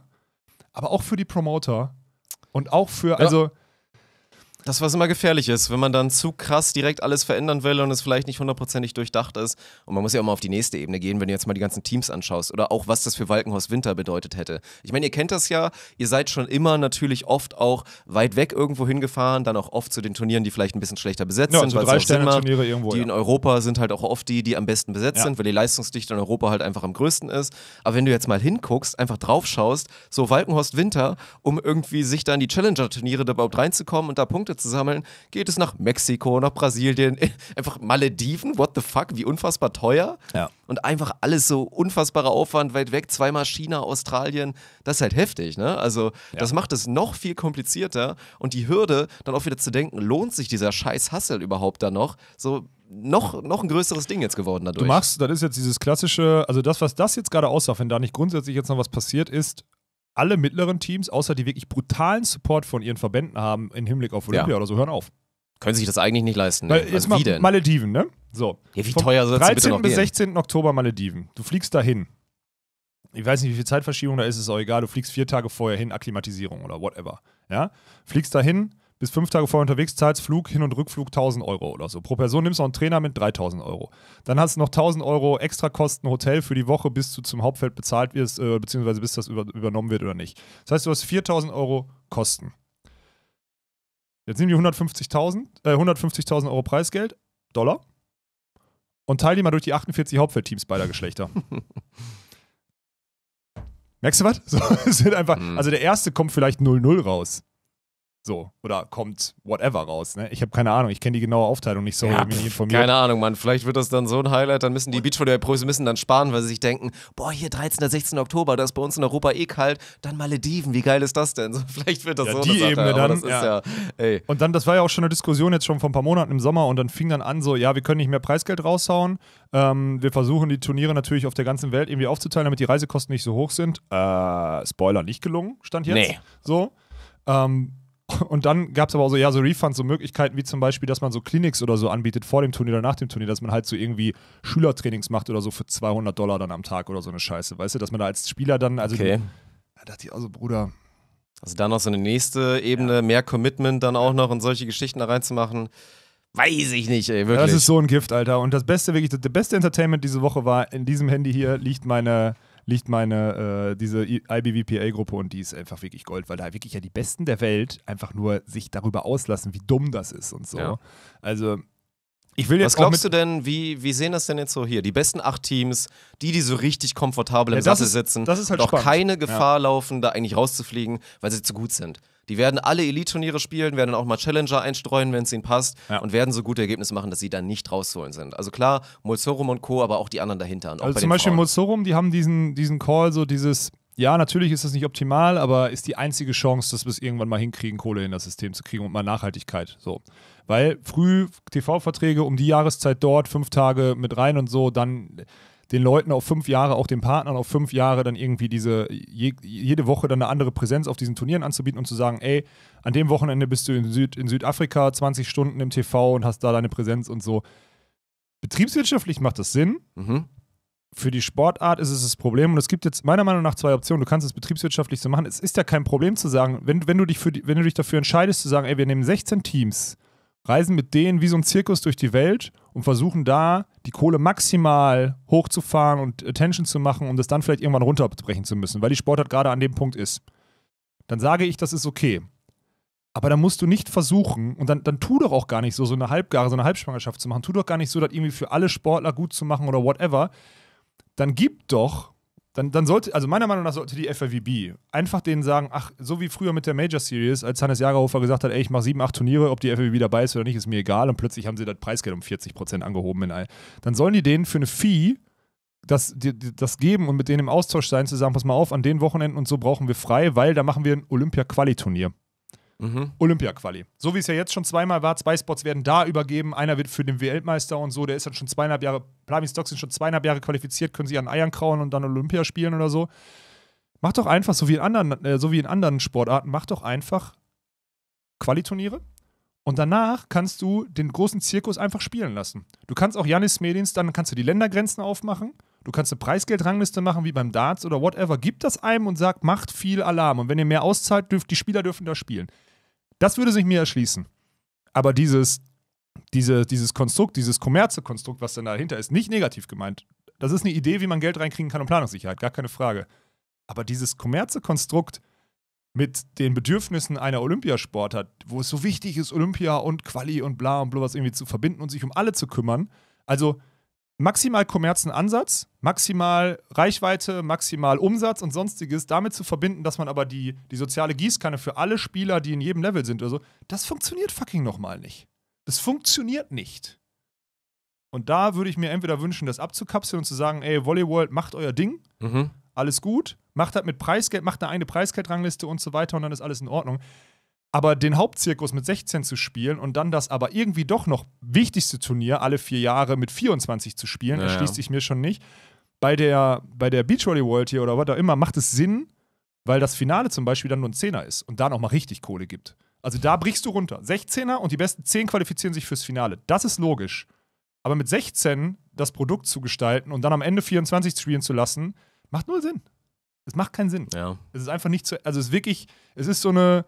aber auch für die Promoter und auch für, ja. also das, was immer gefährlich ist, wenn man dann zu krass direkt alles verändern will und es vielleicht nicht hundertprozentig durchdacht ist. Und man muss ja auch mal auf die nächste Ebene gehen, wenn du jetzt mal die ganzen Teams anschaust oder auch, was das für Walkenhorst Winter bedeutet hätte. Ich meine, ihr kennt das ja, ihr seid schon immer natürlich oft auch weit weg irgendwo hingefahren, dann auch oft zu den Turnieren, die vielleicht ein bisschen schlechter besetzt ja, sind. Also drei Sterne Turniere irgendwo. Die ja. in Europa sind halt auch oft die, die am besten besetzt ja. sind, weil die Leistungsdichte in Europa halt einfach am größten ist. Aber wenn du jetzt mal hinguckst, einfach drauf schaust, so Walkenhorst Winter, um irgendwie sich dann die Challenger-Turniere da überhaupt reinzukommen und da Punkte zu sammeln, geht es nach Mexiko, nach Brasilien, einfach Malediven, what the fuck, wie unfassbar teuer. Ja. Und einfach alles so unfassbarer Aufwand, weit weg, zweimal China, Australien, das ist halt heftig, ne? Also ja. das macht es noch viel komplizierter und die Hürde, dann auch wieder zu denken, lohnt sich dieser scheiß Hassel überhaupt da noch? So, noch, noch ein größeres Ding jetzt geworden dadurch. Du machst, das ist jetzt dieses klassische, also das, was das jetzt gerade aussah, wenn da nicht grundsätzlich jetzt noch was passiert ist, alle mittleren Teams, außer die wirklich brutalen Support von ihren Verbänden haben im Hinblick auf Olympia ja. oder so, hören auf. Können sich das eigentlich nicht leisten. Weil, also jetzt also, wie denn? Malediven, ne? So. Ja, wie Vom teuer soll das 13. bitte noch bis 16. Oktober Malediven. Du fliegst dahin. Ich weiß nicht, wie viel Zeitverschiebung da ist, ist auch egal. Du fliegst vier Tage vorher hin, Akklimatisierung oder whatever. Ja? Fliegst dahin, bis fünf Tage vorher unterwegs, zahlst Flug, Hin- und Rückflug 1000 Euro oder so. Pro Person nimmst du auch einen Trainer mit 3000 Euro. Dann hast du noch 1000 Euro Extrakosten Hotel für die Woche, bis du zum Hauptfeld bezahlt wirst, äh, beziehungsweise bis das über, übernommen wird oder nicht. Das heißt, du hast 4000 Euro Kosten. Jetzt nehmen die 150.000 äh, 150 Euro Preisgeld, Dollar, und teile die mal durch die 48 Hauptfeldteams beider Geschlechter. Merkst du was? So, einfach, mhm. also der erste kommt vielleicht 0-0 raus. So, oder kommt whatever raus. Ne? Ich habe keine Ahnung, ich kenne die genaue Aufteilung nicht so. Ja, mich informiert. Keine Ahnung, Mann. Vielleicht wird das dann so ein Highlight, dann müssen die Beachvolleyball-Pros müssen dann sparen, weil sie sich denken, boah, hier 13. oder 16. Oktober, da ist bei uns in Europa eh kalt, dann Malediven, wie geil ist das denn? So, vielleicht wird das ja, so. Die Ebene Sache, dann. Ja. Ja, und dann, das war ja auch schon eine Diskussion jetzt schon vor ein paar Monaten im Sommer und dann fing dann an so, ja, wir können nicht mehr Preisgeld raushauen. Ähm, wir versuchen die Turniere natürlich auf der ganzen Welt irgendwie aufzuteilen, damit die Reisekosten nicht so hoch sind. Äh, Spoiler, nicht gelungen, stand jetzt. Nee. So. Ähm, und dann gab es aber auch so, ja, so Refunds, so Möglichkeiten wie zum Beispiel, dass man so Clinics oder so anbietet vor dem Turnier oder nach dem Turnier, dass man halt so irgendwie Schülertrainings macht oder so für 200 Dollar dann am Tag oder so eine Scheiße, weißt du, dass man da als Spieler dann, also okay. da dachte ich auch so, Bruder. Also dann noch so eine nächste Ebene, ja. mehr Commitment dann auch noch und solche Geschichten da reinzumachen. Weiß ich nicht, ey, wirklich. Das ist so ein Gift, Alter. Und das Beste, wirklich, das beste Entertainment diese Woche war, in diesem Handy hier liegt meine, liegt meine, äh, diese IBVPA-Gruppe und die ist einfach wirklich Gold, weil da wirklich ja die Besten der Welt einfach nur sich darüber auslassen, wie dumm das ist und so. Ja. Also was glaubst du denn, wie, wie sehen das denn jetzt so hier? Die besten acht Teams, die, die so richtig komfortabel im ja, Sattel sitzen, das ist halt und auch spannend. keine Gefahr ja. laufen, da eigentlich rauszufliegen, weil sie zu gut sind. Die werden alle Elite-Turniere spielen, werden dann auch mal Challenger einstreuen, wenn es ihnen passt ja. und werden so gute Ergebnisse machen, dass sie dann nicht rausholen sind. Also klar, Mulsorum und Co., aber auch die anderen dahinter. also bei zum Beispiel Mulsorum, die haben diesen, diesen Call, so dieses, ja, natürlich ist das nicht optimal, aber ist die einzige Chance, dass wir es irgendwann mal hinkriegen, Kohle in das System zu kriegen und mal Nachhaltigkeit. So. Weil früh TV-Verträge um die Jahreszeit dort, fünf Tage mit rein und so, dann den Leuten auf fünf Jahre, auch den Partnern auf fünf Jahre dann irgendwie diese, je, jede Woche dann eine andere Präsenz auf diesen Turnieren anzubieten und zu sagen, ey, an dem Wochenende bist du in, Süd, in Südafrika 20 Stunden im TV und hast da deine Präsenz und so. Betriebswirtschaftlich macht das Sinn. Mhm. Für die Sportart ist es das Problem und es gibt jetzt meiner Meinung nach zwei Optionen. Du kannst es betriebswirtschaftlich so machen. Es ist ja kein Problem zu sagen, wenn, wenn, du, dich für wenn du dich dafür entscheidest zu sagen, ey, wir nehmen 16 Teams, reisen mit denen wie so ein Zirkus durch die Welt und versuchen da die Kohle maximal hochzufahren und Attention zu machen, um das dann vielleicht irgendwann runterbrechen zu müssen, weil die Sportart halt gerade an dem Punkt ist. Dann sage ich, das ist okay. Aber dann musst du nicht versuchen, und dann, dann tu doch auch gar nicht so, so eine Halbgare, so eine Halbschwangerschaft zu machen. Tu doch gar nicht so, das irgendwie für alle Sportler gut zu machen oder whatever. Dann gib doch dann, dann sollte, also meiner Meinung nach sollte die FAVB einfach denen sagen, ach, so wie früher mit der Major Series, als Hannes Jagerhofer gesagt hat, ey, ich mache sieben, acht Turniere, ob die FAVB dabei ist oder nicht, ist mir egal und plötzlich haben sie das Preisgeld um 40 Prozent angehoben in all. Dann sollen die denen für eine Fee das, die, das geben und mit denen im Austausch sein, zu sagen, pass mal auf, an den Wochenenden und so brauchen wir frei, weil da machen wir ein Olympia-Quali-Turnier mhm. Olympia-Quali. So wie es ja jetzt schon zweimal war, zwei Spots werden da übergeben, einer wird für den Weltmeister und so, der ist dann schon zweieinhalb Jahre, Plavis Stocks sind schon zweieinhalb Jahre qualifiziert, können sie an Eiern krauen und dann Olympia spielen oder so. Mach doch einfach, so wie in anderen, äh, so wie in anderen Sportarten, mach doch einfach Qualiturniere. Und danach kannst du den großen Zirkus einfach spielen lassen. Du kannst auch Janis Medins, dann kannst du die Ländergrenzen aufmachen. Du kannst eine Preisgeldrangliste machen, wie beim Darts oder whatever. Gib das einem und sag, macht viel Alarm. Und wenn ihr mehr auszahlt, dürft die Spieler dürfen da spielen. Das würde sich mir erschließen. Aber dieses, diese, dieses Konstrukt, dieses Kommerzekonstrukt, was dann dahinter ist, nicht negativ gemeint. Das ist eine Idee, wie man Geld reinkriegen kann und Planungssicherheit, gar keine Frage. Aber dieses Kommerzekonstrukt mit den Bedürfnissen einer Olympiasportart, wo es so wichtig ist, Olympia und Quali und bla und bla was irgendwie zu verbinden und sich um alle zu kümmern, also maximal kommerzen Ansatz, maximal Reichweite, maximal Umsatz und sonstiges damit zu verbinden, dass man aber die, die soziale Gießkanne für alle Spieler, die in jedem Level sind oder so, das funktioniert fucking nochmal nicht. Das funktioniert nicht. Und da würde ich mir entweder wünschen, das abzukapseln und zu sagen, ey, Volleyball, macht euer Ding, mhm. alles gut, macht das mit Preisgeld, macht eine eigene Preisgeldrangliste und so weiter und dann ist alles in Ordnung. Aber den Hauptzirkus mit 16 zu spielen und dann das aber irgendwie doch noch wichtigste Turnier alle vier Jahre mit 24 zu spielen, naja. erschließt sich mir schon nicht. Bei der, bei der Beachvolley World hier oder was auch immer macht es Sinn, weil das Finale zum Beispiel dann nur ein Zehner ist und da nochmal richtig Kohle gibt. Also da brichst du runter. 16er und die besten 10 qualifizieren sich fürs Finale. Das ist logisch. Aber mit 16 das Produkt zu gestalten und dann am Ende 24 spielen zu lassen, macht null Sinn. Es macht keinen Sinn. Ja. Es ist einfach nicht zu. Also es ist wirklich, es ist so eine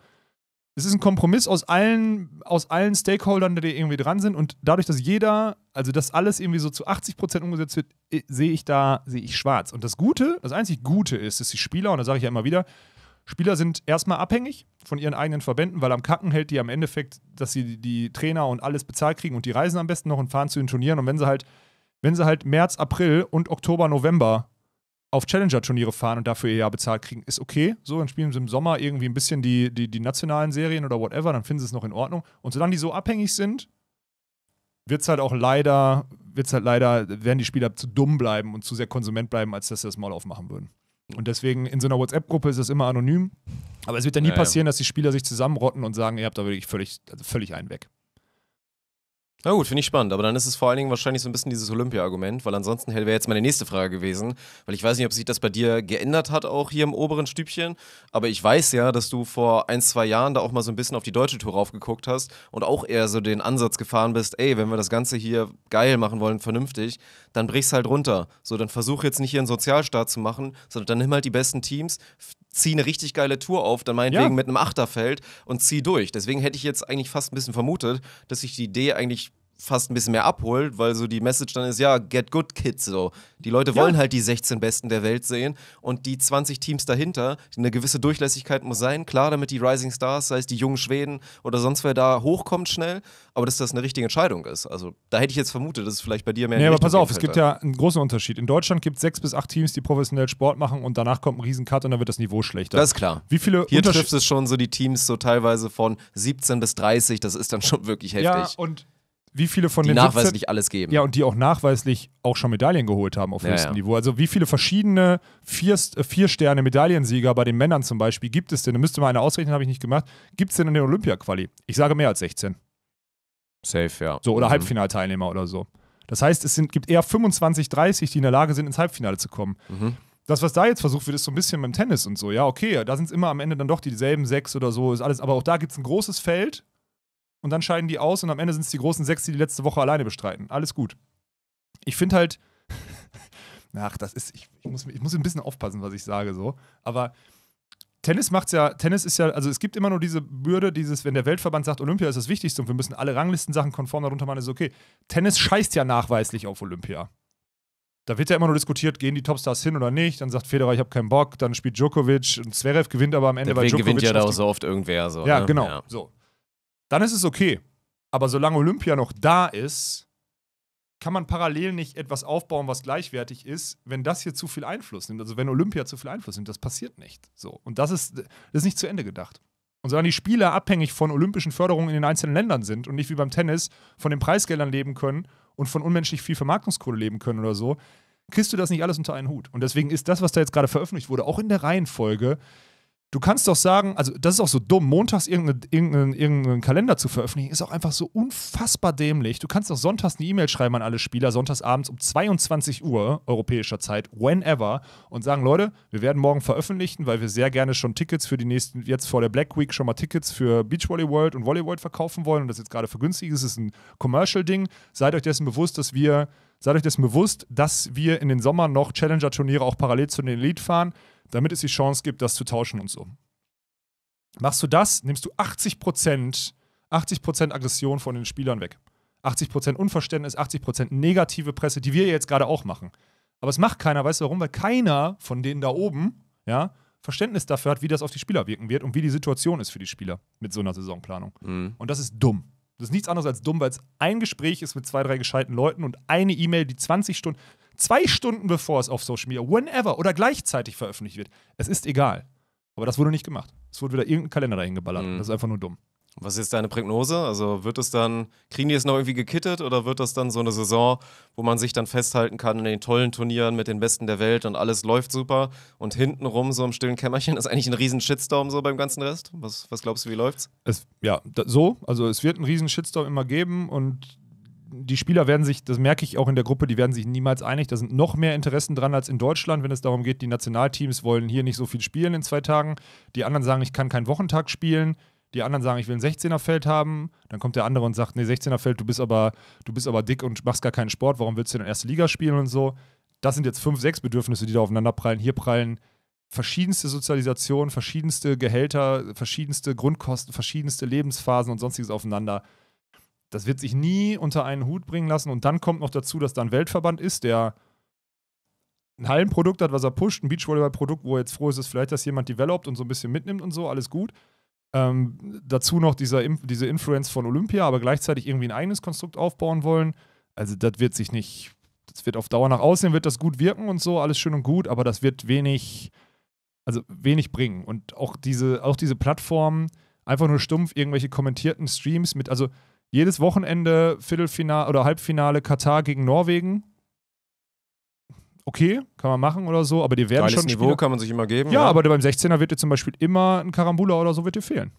es ist ein Kompromiss aus allen, aus allen Stakeholdern, die irgendwie dran sind. Und dadurch, dass jeder, also dass alles irgendwie so zu 80 Prozent umgesetzt wird, sehe ich da, sehe ich schwarz. Und das Gute, das einzig Gute ist, dass die Spieler, und da sage ich ja immer wieder, Spieler sind erstmal abhängig von ihren eigenen Verbänden, weil am Kacken hält die am Endeffekt, dass sie die Trainer und alles bezahlt kriegen und die reisen am besten noch und fahren zu den Turnieren. Und wenn sie halt, wenn sie halt März, April und Oktober, November auf Challenger-Turniere fahren und dafür ihr Jahr bezahlt kriegen, ist okay. So, dann spielen sie im Sommer irgendwie ein bisschen die, die, die nationalen Serien oder whatever, dann finden sie es noch in Ordnung. Und solange die so abhängig sind, wird es halt auch leider, wird's halt leider, werden die Spieler zu dumm bleiben und zu sehr Konsument bleiben, als dass sie das Maul aufmachen würden. Und deswegen in so einer WhatsApp-Gruppe ist das immer anonym. Aber es wird dann nie ja, passieren, ja. dass die Spieler sich zusammenrotten und sagen, ihr habt da wirklich völlig, also völlig einen weg. Na gut, finde ich spannend. Aber dann ist es vor allen Dingen wahrscheinlich so ein bisschen dieses Olympia-Argument, weil ansonsten wäre jetzt meine nächste Frage gewesen, weil ich weiß nicht, ob sich das bei dir geändert hat, auch hier im oberen Stübchen. Aber ich weiß ja, dass du vor ein, zwei Jahren da auch mal so ein bisschen auf die deutsche Tour raufgeguckt hast und auch eher so den Ansatz gefahren bist, ey, wenn wir das Ganze hier geil machen wollen, vernünftig, dann brich's halt runter. So, dann versuch jetzt nicht hier einen Sozialstaat zu machen, sondern dann nimm halt die besten Teams, zieh eine richtig geile Tour auf, dann meinetwegen ja. mit einem Achterfeld und zieh durch. Deswegen hätte ich jetzt eigentlich fast ein bisschen vermutet, dass sich die Idee eigentlich fast ein bisschen mehr abholt, weil so die Message dann ist, ja, get good kids so. Die Leute wollen ja. halt die 16 Besten der Welt sehen und die 20 Teams dahinter, eine gewisse Durchlässigkeit muss sein, klar, damit die Rising Stars, sei es die jungen Schweden oder sonst wer da hochkommt schnell, aber dass das eine richtige Entscheidung ist. Also da hätte ich jetzt vermutet, dass es vielleicht bei dir mehr. Ja, nee, aber pass auf, es gibt ja einen großen Unterschied. In Deutschland gibt es sechs bis acht Teams, die professionell Sport machen und danach kommt ein Riesencut und dann wird das Niveau schlechter. Das ist klar. Wie viele Hier trifft es schon so die Teams so teilweise von 17 bis 30, das ist dann schon wirklich heftig. Ja, und wie viele von die den nachweislich 17, alles geben. Ja, und die auch nachweislich auch schon Medaillen geholt haben auf ja, höchstem ja. Niveau. Also wie viele verschiedene vier, äh, Sterne Medaillensieger bei den Männern zum Beispiel gibt es denn? Da müsste man eine ausrechnen, habe ich nicht gemacht. Gibt es denn in der Olympia-Quali? Ich sage mehr als 16. Safe, ja. So, oder mhm. Halbfinalteilnehmer oder so. Das heißt, es sind, gibt eher 25, 30, die in der Lage sind, ins Halbfinale zu kommen. Mhm. Das, was da jetzt versucht wird, ist so ein bisschen beim Tennis und so. Ja, okay, da sind es immer am Ende dann doch dieselben sechs oder so, ist alles. Aber auch da gibt es ein großes Feld, und dann scheiden die aus und am Ende sind es die großen sechs, die die letzte Woche alleine bestreiten. Alles gut. Ich finde halt, ach, das ist, ich, ich, muss, ich muss ein bisschen aufpassen, was ich sage so, aber Tennis macht's ja, Tennis ist ja, also es gibt immer nur diese Bürde, dieses, wenn der Weltverband sagt, Olympia ist das Wichtigste und wir müssen alle Ranglistensachen konform darunter machen, ist okay. Tennis scheißt ja nachweislich auf Olympia. Da wird ja immer nur diskutiert, gehen die Topstars hin oder nicht. Dann sagt Federer, ich habe keinen Bock. Dann spielt Djokovic und Zverev gewinnt aber am Ende, Deswegen weil Djokovic gewinnt ja da auch so oft irgendwer. So, ja, ne? genau. Ja. So dann ist es okay. Aber solange Olympia noch da ist, kann man parallel nicht etwas aufbauen, was gleichwertig ist, wenn das hier zu viel Einfluss nimmt. Also wenn Olympia zu viel Einfluss nimmt, das passiert nicht. So. Und das ist, das ist nicht zu Ende gedacht. Und solange die Spieler abhängig von olympischen Förderungen in den einzelnen Ländern sind und nicht wie beim Tennis von den Preisgeldern leben können und von unmenschlich viel Vermarktungskohle leben können oder so, kriegst du das nicht alles unter einen Hut. Und deswegen ist das, was da jetzt gerade veröffentlicht wurde, auch in der Reihenfolge, Du kannst doch sagen, also das ist auch so dumm, montags irgendeinen irgendein, irgendein Kalender zu veröffentlichen, ist auch einfach so unfassbar dämlich. Du kannst doch sonntags eine E-Mail schreiben an alle Spieler, sonntags abends um 22 Uhr europäischer Zeit, whenever, und sagen, Leute, wir werden morgen veröffentlichen, weil wir sehr gerne schon Tickets für die nächsten, jetzt vor der Black Week schon mal Tickets für Beach Volley World und Volley World verkaufen wollen und das jetzt gerade vergünstigt ist, ist ein Commercial-Ding. Seid euch dessen bewusst, dass wir, seid euch dessen bewusst, dass wir in den Sommer noch Challenger-Turniere auch parallel zu den Elite fahren damit es die Chance gibt, das zu tauschen und so. Machst du das, nimmst du 80%, 80 Aggression von den Spielern weg. 80% Unverständnis, 80% negative Presse, die wir jetzt gerade auch machen. Aber es macht keiner, weißt du warum? Weil keiner von denen da oben, ja, Verständnis dafür hat, wie das auf die Spieler wirken wird und wie die Situation ist für die Spieler mit so einer Saisonplanung. Mhm. Und das ist dumm. Das ist nichts anderes als dumm, weil es ein Gespräch ist mit zwei, drei gescheiten Leuten und eine E-Mail, die 20 Stunden zwei Stunden bevor es auf Social Media, whenever oder gleichzeitig veröffentlicht wird. Es ist egal. Aber das wurde nicht gemacht. Es wurde wieder irgendein Kalender dahin geballert. Mhm. Das ist einfach nur dumm. Was ist deine Prognose? Also wird es dann, kriegen die es noch irgendwie gekittet oder wird das dann so eine Saison, wo man sich dann festhalten kann in den tollen Turnieren mit den Besten der Welt und alles läuft super und hintenrum so im stillen Kämmerchen ist eigentlich ein riesen Shitstorm so beim ganzen Rest? Was, was glaubst du, wie läuft's? Es, ja, da, so, also es wird einen riesen Shitstorm immer geben und die Spieler werden sich, das merke ich auch in der Gruppe, die werden sich niemals einig. Da sind noch mehr Interessen dran als in Deutschland, wenn es darum geht, die Nationalteams wollen hier nicht so viel spielen in zwei Tagen. Die anderen sagen, ich kann keinen Wochentag spielen. Die anderen sagen, ich will ein 16er-Feld haben. Dann kommt der andere und sagt, nee, 16er-Feld, du bist aber, du bist aber dick und machst gar keinen Sport, warum willst du denn erste Liga spielen und so? Das sind jetzt fünf, sechs Bedürfnisse, die da aufeinander prallen. Hier prallen verschiedenste Sozialisationen, verschiedenste Gehälter, verschiedenste Grundkosten, verschiedenste Lebensphasen und sonstiges aufeinander das wird sich nie unter einen Hut bringen lassen. Und dann kommt noch dazu, dass da ein Weltverband ist, der ein Hallenprodukt hat, was er pusht, ein Beachvolleyball-Produkt, wo er jetzt froh ist, dass vielleicht das jemand developt und so ein bisschen mitnimmt und so, alles gut. Ähm, dazu noch dieser, diese Influence von Olympia, aber gleichzeitig irgendwie ein eigenes Konstrukt aufbauen wollen. Also das wird sich nicht, das wird auf Dauer nach aussehen, wird das gut wirken und so, alles schön und gut, aber das wird wenig, also wenig bringen. Und auch diese, auch diese Plattformen, einfach nur stumpf irgendwelche kommentierten Streams mit, also jedes Wochenende Viertelfinale oder Halbfinale Katar gegen Norwegen. Okay, kann man machen oder so, aber die werden Geiles schon. Niveau Spieler, kann man sich immer geben. Ja, ja, ne? aber beim 16er wird dir zum Beispiel immer ein Karambula oder so wird dir fehlen.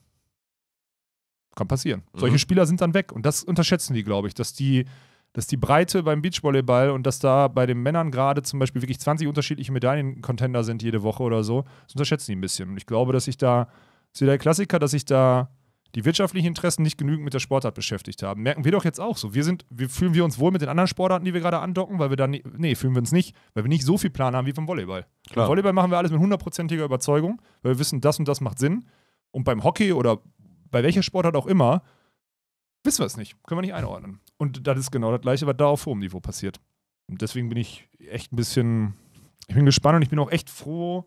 Kann passieren. Mhm. Solche Spieler sind dann weg und das unterschätzen die, glaube ich, dass die, dass die Breite beim Beachvolleyball und dass da bei den Männern gerade zum Beispiel wirklich 20 unterschiedliche Medaillen-Contender sind jede Woche oder so, das unterschätzen die ein bisschen. Und ich glaube, dass ich da, das ist wieder der Klassiker, dass ich da die wirtschaftlichen Interessen nicht genügend mit der Sportart beschäftigt haben. Merken wir doch jetzt auch so. Wir sind, wir fühlen wir uns wohl mit den anderen Sportarten, die wir gerade andocken, weil wir dann, nee, fühlen wir uns nicht, weil wir nicht so viel Plan haben wie beim Volleyball. Klar. Beim Volleyball machen wir alles mit hundertprozentiger Überzeugung, weil wir wissen, das und das macht Sinn. Und beim Hockey oder bei welcher Sportart auch immer, wissen wir es nicht, können wir nicht einordnen. Und das ist genau das Gleiche, was da auf hohem Niveau passiert. Und deswegen bin ich echt ein bisschen, ich bin gespannt und ich bin auch echt froh,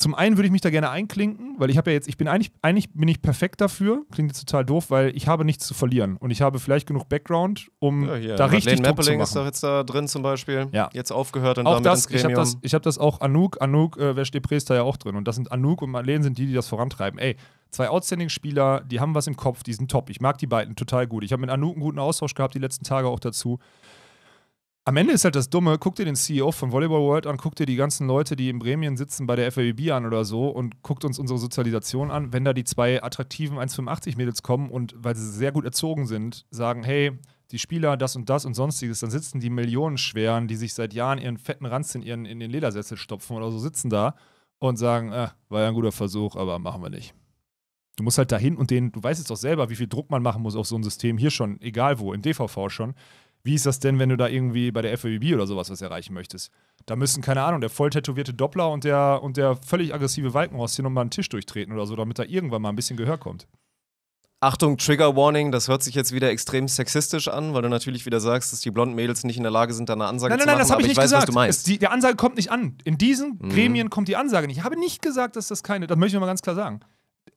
zum einen würde ich mich da gerne einklinken, weil ich habe ja jetzt, ich bin eigentlich, eigentlich bin ich perfekt dafür. Klingt jetzt total doof, weil ich habe nichts zu verlieren und ich habe vielleicht genug Background, um ja, hier, da richtig Madeleine Druck Meppeling zu machen. ist doch jetzt da drin zum Beispiel. Ja. Jetzt aufgehört und auch damit das, ins Gremium. Ich habe das, ich hab das auch Anouk, Anouk, äh, Wesh da ja auch drin und das sind Anouk und Marlene sind die, die das vorantreiben. Ey, zwei Outstanding-Spieler, die haben was im Kopf, die sind top. Ich mag die beiden total gut. Ich habe mit Anouk einen guten Austausch gehabt die letzten Tage auch dazu am Ende ist halt das Dumme, guck dir den CEO von Volleyball World an, guck dir die ganzen Leute, die in Bremen sitzen, bei der FABB an oder so und guckt uns unsere Sozialisation an. Wenn da die zwei attraktiven 1,85-Mädels kommen und, weil sie sehr gut erzogen sind, sagen, hey, die Spieler das und das und sonstiges, dann sitzen die Millionenschweren, die sich seit Jahren ihren fetten Ranz in, ihren, in den Ledersessel stopfen oder so, sitzen da und sagen, äh, war ja ein guter Versuch, aber machen wir nicht. Du musst halt dahin und den, du weißt jetzt doch selber, wie viel Druck man machen muss auf so ein System, hier schon, egal wo, im DVV schon. Wie ist das denn, wenn du da irgendwie bei der FWB oder sowas was erreichen möchtest? Da müssen, keine Ahnung, der voll tätowierte Doppler und der, und der völlig aggressive Walkenhorst hier nochmal einen Tisch durchtreten oder so, damit da irgendwann mal ein bisschen Gehör kommt. Achtung, Trigger Warning, das hört sich jetzt wieder extrem sexistisch an, weil du natürlich wieder sagst, dass die blonden Mädels nicht in der Lage sind, da eine Ansage nein, nein, zu machen. Nein, nein, das habe ich nicht weiß, gesagt. Was du meinst. Es, die, die, Ansage kommt nicht an. In diesen mhm. Gremien mhm. kommt die Ansage nicht. Ich habe nicht gesagt, dass das keine, das möchte ich mal ganz klar sagen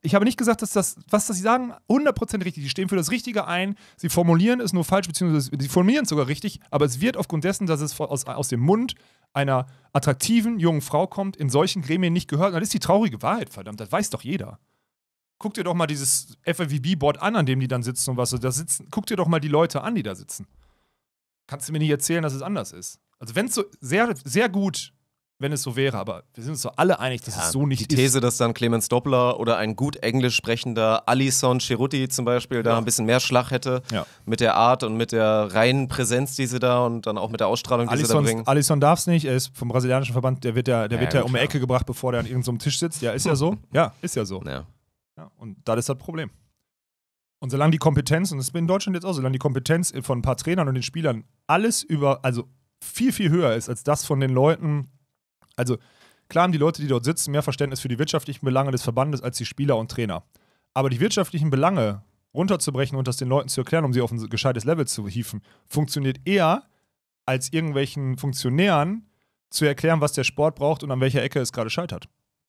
ich habe nicht gesagt, dass das, was das sie sagen, 100% richtig. Die stehen für das Richtige ein. Sie formulieren es nur falsch, beziehungsweise sie formulieren es sogar richtig, aber es wird aufgrund dessen, dass es aus, aus dem Mund einer attraktiven jungen Frau kommt, in solchen Gremien nicht gehört. Und das ist die traurige Wahrheit, verdammt. Das weiß doch jeder. Guck dir doch mal dieses FAVB-Board an, an dem die dann sitzen und was so da sitzen. Guck dir doch mal die Leute an, die da sitzen. Kannst du mir nicht erzählen, dass es anders ist. Also, wenn es so sehr, sehr gut wenn es so wäre, aber wir sind uns doch alle einig, dass ja, es so nicht ist. Die These, ist. dass dann Clemens Doppler oder ein gut englisch sprechender Alison Cerutti zum Beispiel ja. da ein bisschen mehr Schlag hätte ja. mit der Art und mit der reinen Präsenz, die sie da und dann auch mit der Ausstrahlung, die Alisons, sie da bringen. Alison darf es nicht, er ist vom brasilianischen Verband, der wird ja, der wird ja um die Ecke gebracht, bevor der an irgendeinem Tisch sitzt. Ja, ist ja so. Ja, ist ja so. Ja. und da ist das Problem. Und solange die Kompetenz, und das ist in Deutschland jetzt auch, solange die Kompetenz von ein paar Trainern und den Spielern alles über, also viel, viel höher ist als das von den Leuten, also klar haben die Leute, die dort sitzen, mehr Verständnis für die wirtschaftlichen Belange des Verbandes als die Spieler und Trainer. Aber die wirtschaftlichen Belange runterzubrechen und das den Leuten zu erklären, um sie auf ein gescheites Level zu hieven, funktioniert eher, als irgendwelchen Funktionären zu erklären, was der Sport braucht und an welcher Ecke es gerade scheitert.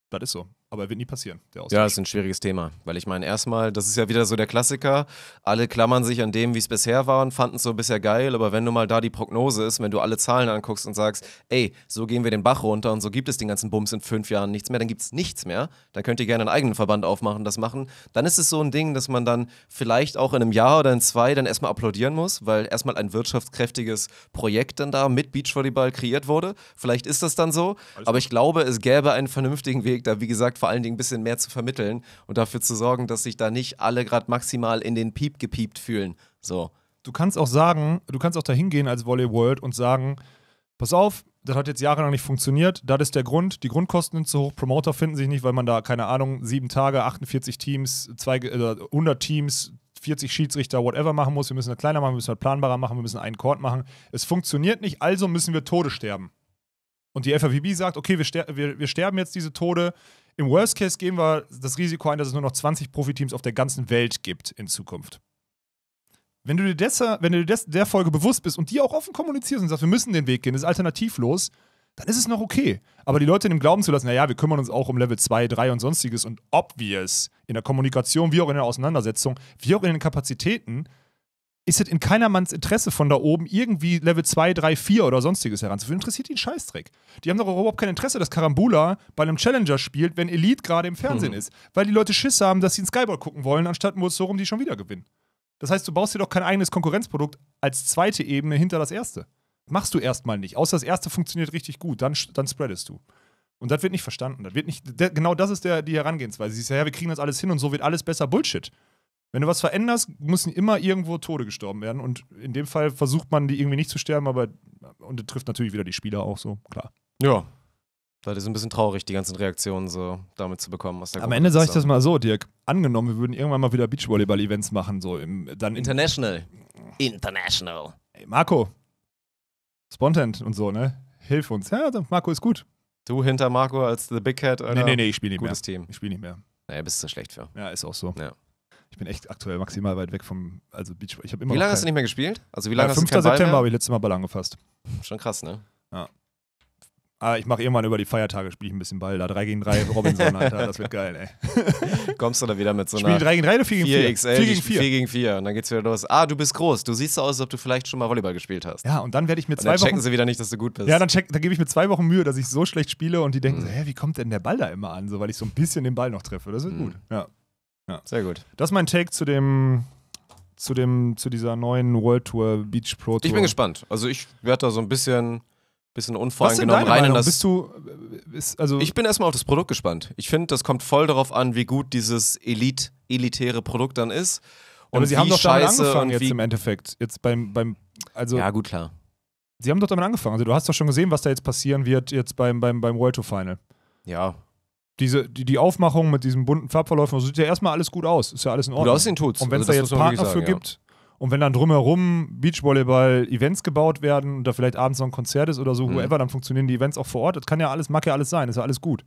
Das ist so. Aber wird nie passieren, der Ja, das ist ein schwieriges Thema, weil ich meine, erstmal, das ist ja wieder so der Klassiker, alle klammern sich an dem, wie es bisher war und fanden es so bisher geil, aber wenn du mal da die Prognose ist, wenn du alle Zahlen anguckst und sagst, ey, so gehen wir den Bach runter und so gibt es den ganzen Bums in fünf Jahren nichts mehr, dann gibt es nichts mehr, dann könnt ihr gerne einen eigenen Verband aufmachen, das machen, dann ist es so ein Ding, dass man dann vielleicht auch in einem Jahr oder in zwei dann erstmal applaudieren muss, weil erstmal ein wirtschaftskräftiges Projekt dann da mit Beachvolleyball kreiert wurde, vielleicht ist das dann so, Alles aber ich glaube, es gäbe einen vernünftigen Weg, da wie gesagt vor allen Dingen ein bisschen mehr zu vermitteln und dafür zu sorgen, dass sich da nicht alle gerade maximal in den Piep gepiept fühlen. So. Du kannst auch sagen, du kannst auch da hingehen als Volley World und sagen, pass auf, das hat jetzt jahrelang nicht funktioniert. Das ist der Grund. Die Grundkosten sind zu hoch. Promoter finden sich nicht, weil man da, keine Ahnung, sieben Tage, 48 Teams, zwei, äh, 100 Teams, 40 Schiedsrichter, whatever machen muss. Wir müssen das kleiner machen, wir müssen das planbarer machen, wir müssen einen Court machen. Es funktioniert nicht, also müssen wir Tode sterben. Und die FAVB sagt, okay, wir, ster wir, wir sterben jetzt diese Tode. Im Worst Case gehen wir das Risiko ein, dass es nur noch 20 Profiteams auf der ganzen Welt gibt in Zukunft. Wenn du dir, des, wenn du dir des, der Folge bewusst bist und die auch offen kommunizierst und sagst, wir müssen den Weg gehen, das ist alternativlos, dann ist es noch okay. Aber die Leute in dem Glauben zu lassen, naja, wir kümmern uns auch um Level 2, 3 und sonstiges und ob wir es in der Kommunikation, wie auch in der Auseinandersetzung, wie auch in den Kapazitäten, ist es in keinermanns Interesse von da oben, irgendwie Level 2, 3, 4 oder sonstiges heranzuführen. Interessiert ihn Scheißdreck. Die haben doch überhaupt kein Interesse, dass Karambula bei einem Challenger spielt, wenn Elite gerade im Fernsehen mhm. ist. Weil die Leute Schiss haben, dass sie einen Skyball gucken wollen, anstatt nur so rum, die schon wieder gewinnen. Das heißt, du baust dir doch kein eigenes Konkurrenzprodukt als zweite Ebene hinter das erste. Machst du erstmal nicht. Außer das erste funktioniert richtig gut, dann, dann spreadest du. Und das wird nicht verstanden. Das wird nicht, genau das ist der, die Herangehensweise. Sie ist ja, wir kriegen das alles hin und so wird alles besser. Bullshit wenn du was veränderst, müssen immer irgendwo Tode gestorben werden. Und in dem Fall versucht man, die irgendwie nicht zu sterben, aber und das trifft natürlich wieder die Spieler auch so, klar. Ja. Das ist ein bisschen traurig, die ganzen Reaktionen so damit zu bekommen. Am Ende sage ich das mal so, Dirk. Angenommen, wir würden irgendwann mal wieder Beachvolleyball-Events machen, so im, dann international, in international. Hey, Marco, Spontan und so, ne? Hilf uns. Ja, Marco ist gut. Du hinter Marco als The Big Cat, Alter. Nee, nee, nee, ich spiele nicht Gutes mehr. Gutes Team. Ich spiele nicht mehr. Naja, bist du schlecht für. Ja, ist auch so. Ja ich bin echt aktuell maximal weit weg vom also Beachvolleyball. Ich immer Wie lange hast du nicht mehr gespielt? Also wie lange ja, hast 5. du September habe ich letztes Mal Ball angefasst. Schon krass, ne? Ja. Ah, ich mache irgendwann über die Feiertage, spiele ich ein bisschen Ball. Da 3 gegen 3 Robinson, Alter, das wird geil, ey. Kommst du da wieder mit so einer. Spiel 3 gegen 3 oder 4 gegen 4? 4, XL, 4 gegen 4. 4 gegen 4. Und dann geht's wieder los. Ah, du bist groß. Du siehst so aus, als ob du vielleicht schon mal Volleyball gespielt hast. Ja, und dann werde ich mir zwei Wochen. Dann checken sie wieder nicht, dass du gut bist. Ja, dann, dann gebe ich mir zwei Wochen Mühe, dass ich so schlecht spiele und die denken mhm. so, hä, wie kommt denn der Ball da immer an? So, weil ich so ein bisschen den Ball noch treffe. Das wird mhm. gut. Ja. Ja. Sehr gut. Das ist mein Take zu dem zu dem zu dieser neuen World Tour Beach Pro Tour. Ich bin gespannt. Also ich werde da so ein bisschen bisschen unvoreingenommen rein in das. Bist du, ist, also ich bin erstmal auf das Produkt gespannt. Ich finde, das kommt voll darauf an, wie gut dieses Elite, elitäre Produkt dann ist. Und aber sie haben doch damit angefangen jetzt im Endeffekt. Jetzt beim, beim also ja, gut, klar. Sie haben doch damit angefangen. Also du hast doch schon gesehen, was da jetzt passieren wird jetzt beim, beim, beim World Tour Final. Ja, diese, die, die Aufmachung mit diesen bunten Farbverläufen, also sieht ja erstmal alles gut aus. Ist ja alles in Ordnung. Gut den tut's. Und wenn es also da jetzt Partner sagen, für ja. gibt und wenn dann drumherum Beachvolleyball-Events gebaut werden und da vielleicht abends noch ein Konzert ist oder so, mhm. dann funktionieren die Events auch vor Ort. Das kann ja alles, mag ja alles sein, ist ja alles gut.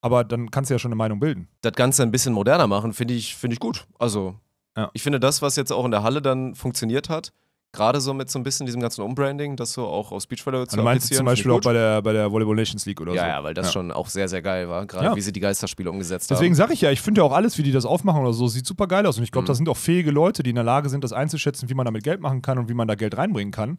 Aber dann kannst du ja schon eine Meinung bilden. Das Ganze ein bisschen moderner machen, finde ich, find ich gut. Also, ja. ich finde das, was jetzt auch in der Halle dann funktioniert hat, Gerade so mit so ein bisschen diesem ganzen Umbranding, das so auch aus Beachvolleyball ah, zu applizieren. Du zum Beispiel auch bei der, bei der Volleyball Nations League oder ja, so. Ja, weil das ja. schon auch sehr, sehr geil war, gerade ja. wie sie die Geisterspiele umgesetzt Deswegen haben. Deswegen sage ich ja, ich finde ja auch alles, wie die das aufmachen oder so, sieht super geil aus. Und ich glaube, mhm. da sind auch fähige Leute, die in der Lage sind, das einzuschätzen, wie man damit Geld machen kann und wie man da Geld reinbringen kann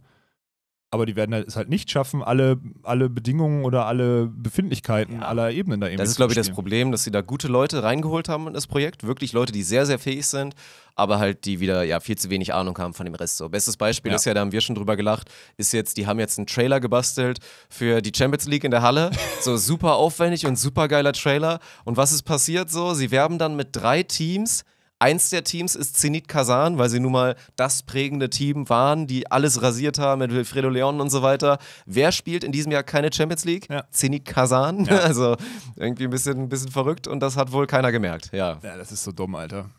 aber die werden halt, es halt nicht schaffen, alle, alle Bedingungen oder alle Befindlichkeiten ja. aller Ebenen da eben Das ist, glaube ich, das Problem, dass sie da gute Leute reingeholt haben in das Projekt. Wirklich Leute, die sehr, sehr fähig sind, aber halt die wieder ja viel zu wenig Ahnung haben von dem Rest. So, bestes Beispiel ja. ist ja, da haben wir schon drüber gelacht, ist jetzt, die haben jetzt einen Trailer gebastelt für die Champions League in der Halle. so super aufwendig und super geiler Trailer. Und was ist passiert so? Sie werben dann mit drei Teams Eins der Teams ist Zenit Kazan, weil sie nun mal das prägende Team waren, die alles rasiert haben mit Wilfredo Leon und so weiter. Wer spielt in diesem Jahr keine Champions League? Ja. Zenit Kazan. Ja. Also irgendwie ein bisschen, ein bisschen verrückt und das hat wohl keiner gemerkt. Ja. ja, das ist so dumm, Alter.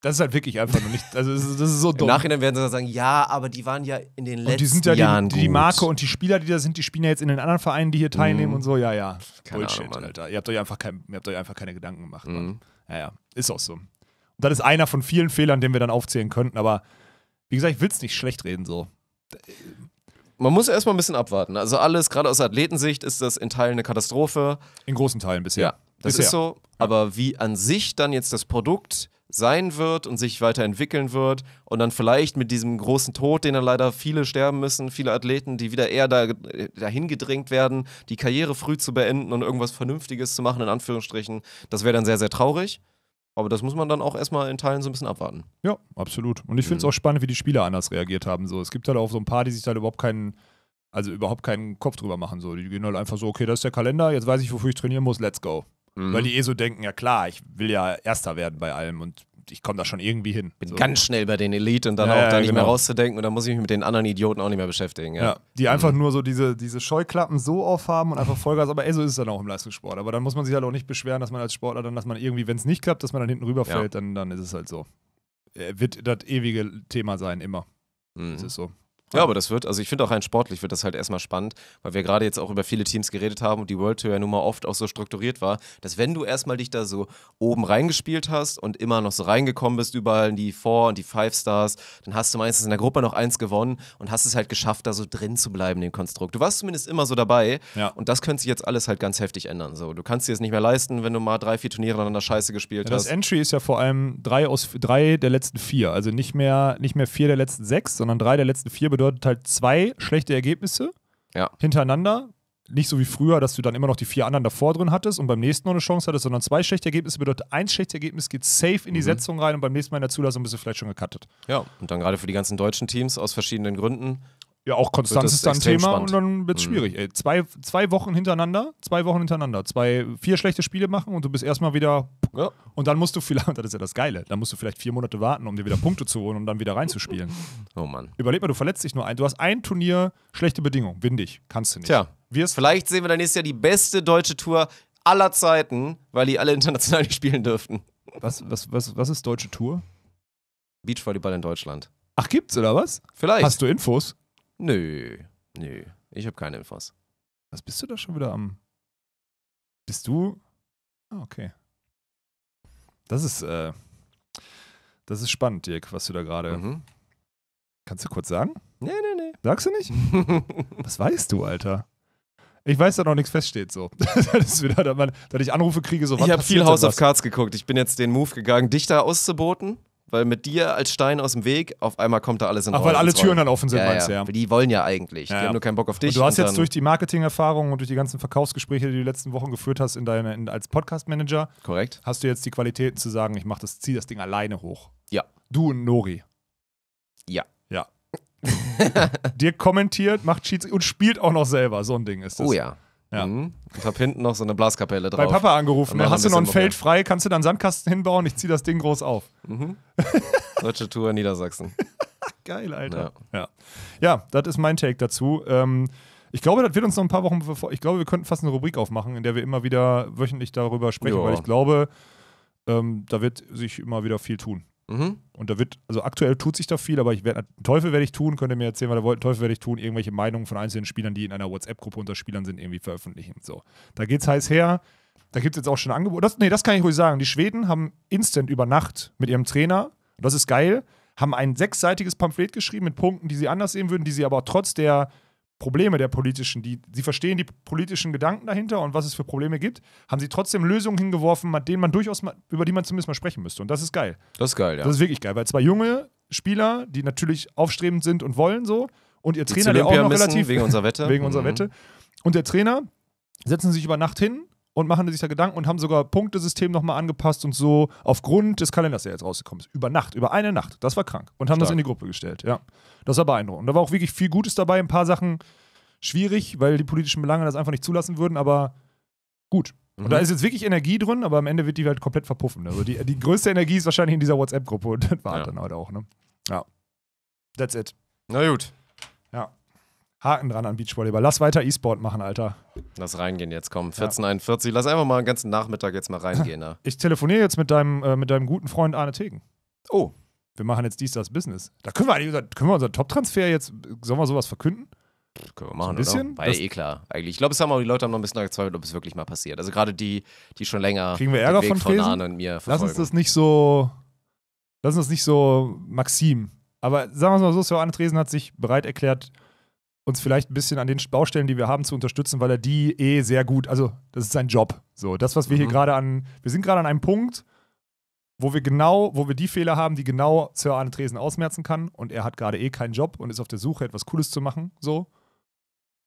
Das ist halt wirklich einfach nur nicht. Also, das ist, das ist so dumm. Im Nachhinein werden sie dann sagen: Ja, aber die waren ja in den letzten und die sind ja Jahren. Die, die, die Marke und die Spieler, die da sind, die spielen ja jetzt in den anderen Vereinen, die hier mhm. teilnehmen mhm. und so. Ja, ja. Keine Bullshit, Ahnung, Alter. Ihr habt, euch einfach kein, ihr habt euch einfach keine Gedanken gemacht. Mhm. Naja, ja. ist auch so das ist einer von vielen Fehlern, den wir dann aufzählen könnten. Aber wie gesagt, ich will es nicht schlecht reden so. Man muss erstmal ein bisschen abwarten. Also alles, gerade aus Athletensicht, ist das in Teilen eine Katastrophe. In großen Teilen bisher. Ja, das bisher. ist so. Aber wie an sich dann jetzt das Produkt sein wird und sich weiterentwickeln wird und dann vielleicht mit diesem großen Tod, den dann leider viele sterben müssen, viele Athleten, die wieder eher da, äh, dahin gedrängt werden, die Karriere früh zu beenden und irgendwas Vernünftiges zu machen, in Anführungsstrichen, das wäre dann sehr, sehr traurig. Aber das muss man dann auch erstmal in Teilen so ein bisschen abwarten. Ja, absolut. Und ich finde es mhm. auch spannend, wie die Spieler anders reagiert haben. So, es gibt halt auch so ein paar, die sich da halt überhaupt keinen, also überhaupt keinen Kopf drüber machen. So, die gehen halt einfach so, okay, das ist der Kalender, jetzt weiß ich, wofür ich trainieren muss, let's go. Mhm. Weil die eh so denken, ja klar, ich will ja Erster werden bei allem und ich komme da schon irgendwie hin. Bin so. ganz schnell bei den Elite und dann ja, auch da nicht genau. mehr rauszudenken und dann muss ich mich mit den anderen Idioten auch nicht mehr beschäftigen. Ja, ja die einfach mhm. nur so diese, diese Scheuklappen so aufhaben und einfach Vollgas, aber ey, so ist es dann auch im Leistungssport. Aber dann muss man sich halt auch nicht beschweren, dass man als Sportler dann, dass man irgendwie, wenn es nicht klappt, dass man dann hinten rüberfällt, dann, dann ist es halt so. Äh, wird das ewige Thema sein, immer. Mhm. Das ist so. Ja, aber das wird, also ich finde auch rein sportlich wird das halt erstmal spannend, weil wir gerade jetzt auch über viele Teams geredet haben und die World Tour ja nun mal oft auch so strukturiert war, dass wenn du erstmal dich da so oben reingespielt hast und immer noch so reingekommen bist, überall in die Four und die Five Stars, dann hast du meistens in der Gruppe noch eins gewonnen und hast es halt geschafft, da so drin zu bleiben in dem Konstrukt. Du warst zumindest immer so dabei ja. und das könnte sich jetzt alles halt ganz heftig ändern. So, du kannst dir es nicht mehr leisten, wenn du mal drei, vier Turniere an der scheiße gespielt ja, hast. Das Entry ist ja vor allem drei aus drei der letzten vier, also nicht mehr, nicht mehr vier der letzten sechs, sondern drei der letzten vier bedeutet bedeutet halt zwei schlechte Ergebnisse ja. hintereinander. Nicht so wie früher, dass du dann immer noch die vier anderen davor drin hattest und beim nächsten noch eine Chance hattest, sondern zwei schlechte Ergebnisse bedeutet, ein schlechtes Ergebnis geht safe in die mhm. Setzung rein und beim nächsten Mal in der Zulassung bist du vielleicht schon gecuttet. Ja, und dann gerade für die ganzen deutschen Teams aus verschiedenen Gründen ja, auch Konstanz ist dann Thema spannend. und dann wird es mhm. schwierig. Ey, zwei, zwei Wochen hintereinander, zwei Wochen hintereinander, zwei, vier schlechte Spiele machen und du bist erstmal wieder. Ja. Und dann musst du vielleicht, das ist ja das Geile, dann musst du vielleicht vier Monate warten, um dir wieder Punkte zu holen und dann wieder reinzuspielen. Oh Mann. Überleg mal, du verletzt dich nur ein. Du hast ein Turnier, schlechte Bedingungen, windig, kannst du nicht. Tja. Wir's vielleicht sehen wir dann nächstes Jahr die beste deutsche Tour aller Zeiten, weil die alle international spielen dürften. Was, was, was, was ist deutsche Tour? Beachvolleyball in Deutschland. Ach, gibt's oder was? Vielleicht. Hast du Infos? Nö, nö. Ich habe keine Infos. Was bist du da schon wieder am? Bist du? Ah, okay. Das ist, äh, das ist spannend, Dirk, was du da gerade. Mhm. Kannst du kurz sagen? Nee, nee, nee. Sagst du nicht? was weißt du, Alter? Ich weiß, dass noch nichts feststeht, so. das wieder, dass, man, dass ich Anrufe kriege, so Ich habe viel House of Cards geguckt. Ich bin jetzt den Move gegangen, dich da auszuboten weil mit dir als Stein aus dem Weg auf einmal kommt da alles in Ordnung. Ach, weil alle Türen dann offen sind, ja, meinst du, ja. ja. Die wollen ja eigentlich, ja, die haben nur keinen Bock auf dich. Und du hast und jetzt durch die Marketingerfahrung und durch die ganzen Verkaufsgespräche, die du die letzten Wochen geführt hast in deine, in, als Podcast-Manager, korrekt, hast du jetzt die Qualitäten zu sagen, ich mach das, zieh das Ding alleine hoch. Ja. Du und Nori. Ja. Ja. Dir kommentiert, macht Cheats und spielt auch noch selber, so ein Ding ist oh das. Oh ja. Ja. Mhm. Und hab hinten noch so eine Blaskapelle drauf. Bei Papa angerufen. Ne? Dann hast du noch ein Feld frei, kannst du dann Sandkasten hinbauen, ich zieh das Ding groß auf. Mhm. Deutsche Tour Niedersachsen. Geil, Alter. Ja. ja, ja. das ist mein Take dazu. Ähm, ich glaube, das wird uns noch ein paar Wochen bevor. Ich glaube, wir könnten fast eine Rubrik aufmachen, in der wir immer wieder wöchentlich darüber sprechen, jo. weil ich glaube, ähm, da wird sich immer wieder viel tun. Mhm. Und da wird, also aktuell tut sich da viel, aber ich werde, Teufel werde ich tun, könnt ihr mir erzählen, weil ihr wollt, Teufel werde ich tun, irgendwelche Meinungen von einzelnen Spielern, die in einer WhatsApp-Gruppe unter Spielern sind, irgendwie veröffentlichen. So. Da geht's heiß her. Da gibt es jetzt auch schon Angebote. Das, nee, das kann ich ruhig sagen. Die Schweden haben instant über Nacht mit ihrem Trainer, das ist geil, haben ein sechsseitiges Pamphlet geschrieben mit Punkten, die sie anders sehen würden, die sie aber trotz der Probleme der politischen, die, sie verstehen die politischen Gedanken dahinter und was es für Probleme gibt, haben sie trotzdem Lösungen hingeworfen, denen man durchaus mal, über die man zumindest mal sprechen müsste. Und das ist geil. Das ist geil, ja. Das ist wirklich geil, weil zwei junge Spieler, die natürlich aufstrebend sind und wollen so, und ihr Trainer, der auch noch relativ wegen unserer Wette, wegen mhm. unserer Wette, und der Trainer setzen sich über Nacht hin, und machen sich da Gedanken und haben sogar Punktesystem nochmal angepasst und so aufgrund des Kalenders, der jetzt rausgekommen ist. Über Nacht, über eine Nacht. Das war krank. Und haben Stark. das in die Gruppe gestellt, ja. Das war beeindruckend. Da war auch wirklich viel Gutes dabei. Ein paar Sachen schwierig, weil die politischen Belange das einfach nicht zulassen würden, aber gut. Und mhm. da ist jetzt wirklich Energie drin, aber am Ende wird die halt komplett verpuffen. Also die, die größte Energie ist wahrscheinlich in dieser WhatsApp-Gruppe und das war halt ja. dann heute auch, ne? Ja. That's it. Na gut. Ja. Haken dran an Beachvolleyball. Lass weiter E-Sport machen, Alter. Lass reingehen jetzt, komm. 1441. Ja. Lass einfach mal den ganzen Nachmittag jetzt mal reingehen. Ne? Ich telefoniere jetzt mit deinem, äh, mit deinem guten Freund Arne Tegen. Oh. Wir machen jetzt dies, das Business. Da können wir, eigentlich können wir unseren Top-Transfer jetzt, sollen wir sowas verkünden? Können wir machen, so ein bisschen? Oder? War ja eh klar, eigentlich. Ich glaube, es haben auch die Leute haben noch ein bisschen gezweifelt, ob es wirklich mal passiert. Also gerade die, die schon länger Kriegen wir Ärger von, von Arne und mir verfolgen. Lass uns das nicht so, lass uns das nicht so Maxim. Aber sagen wir es mal so, Sir Arne Tresen hat sich bereit erklärt, uns vielleicht ein bisschen an den Baustellen, die wir haben, zu unterstützen, weil er die eh sehr gut, also das ist sein Job. So, das, was wir mhm. hier gerade an, wir sind gerade an einem Punkt, wo wir genau, wo wir die Fehler haben, die genau Sir Arne Tresen ausmerzen kann und er hat gerade eh keinen Job und ist auf der Suche, etwas Cooles zu machen, so.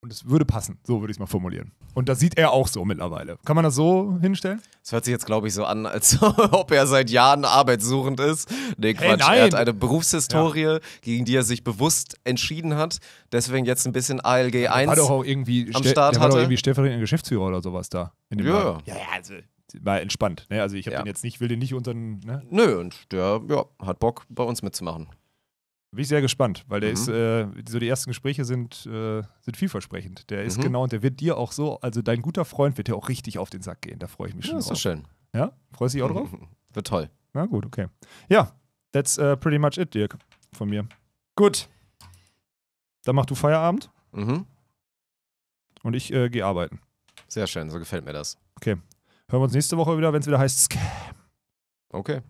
Und es würde passen, so würde ich es mal formulieren. Und das sieht er auch so mittlerweile. Kann man das so hinstellen? Es hört sich jetzt, glaube ich, so an, als ob er seit Jahren arbeitssuchend ist. Nee, Quatsch. Hey, nein. Er hat eine Berufshistorie, ja. gegen die er sich bewusst entschieden hat. Deswegen jetzt ein bisschen ALG 1 war doch auch irgendwie am Start der war hatte. Doch irgendwie stellvertretender Geschäftsführer oder sowas da. In dem ja. ja, ja, also war entspannt. Ne? Also ich ja. den jetzt nicht, will den nicht unter. Ne? Nö, und der ja, hat Bock, bei uns mitzumachen. Bin ich sehr gespannt, weil der mhm. ist, äh, so die ersten Gespräche sind, äh, sind vielversprechend. Der ist mhm. genau und der wird dir auch so, also dein guter Freund wird dir auch richtig auf den Sack gehen. Da freue ich mich schon. Das ist schön. Ja? Freust du dich auch drauf? Wird toll. Na gut, okay. Ja, that's uh, pretty much it, Dirk, von mir. Gut. Dann mach du Feierabend. Mhm. Und ich äh, gehe arbeiten. Sehr schön, so gefällt mir das. Okay. Hören wir uns nächste Woche wieder, wenn es wieder heißt Scam. Okay.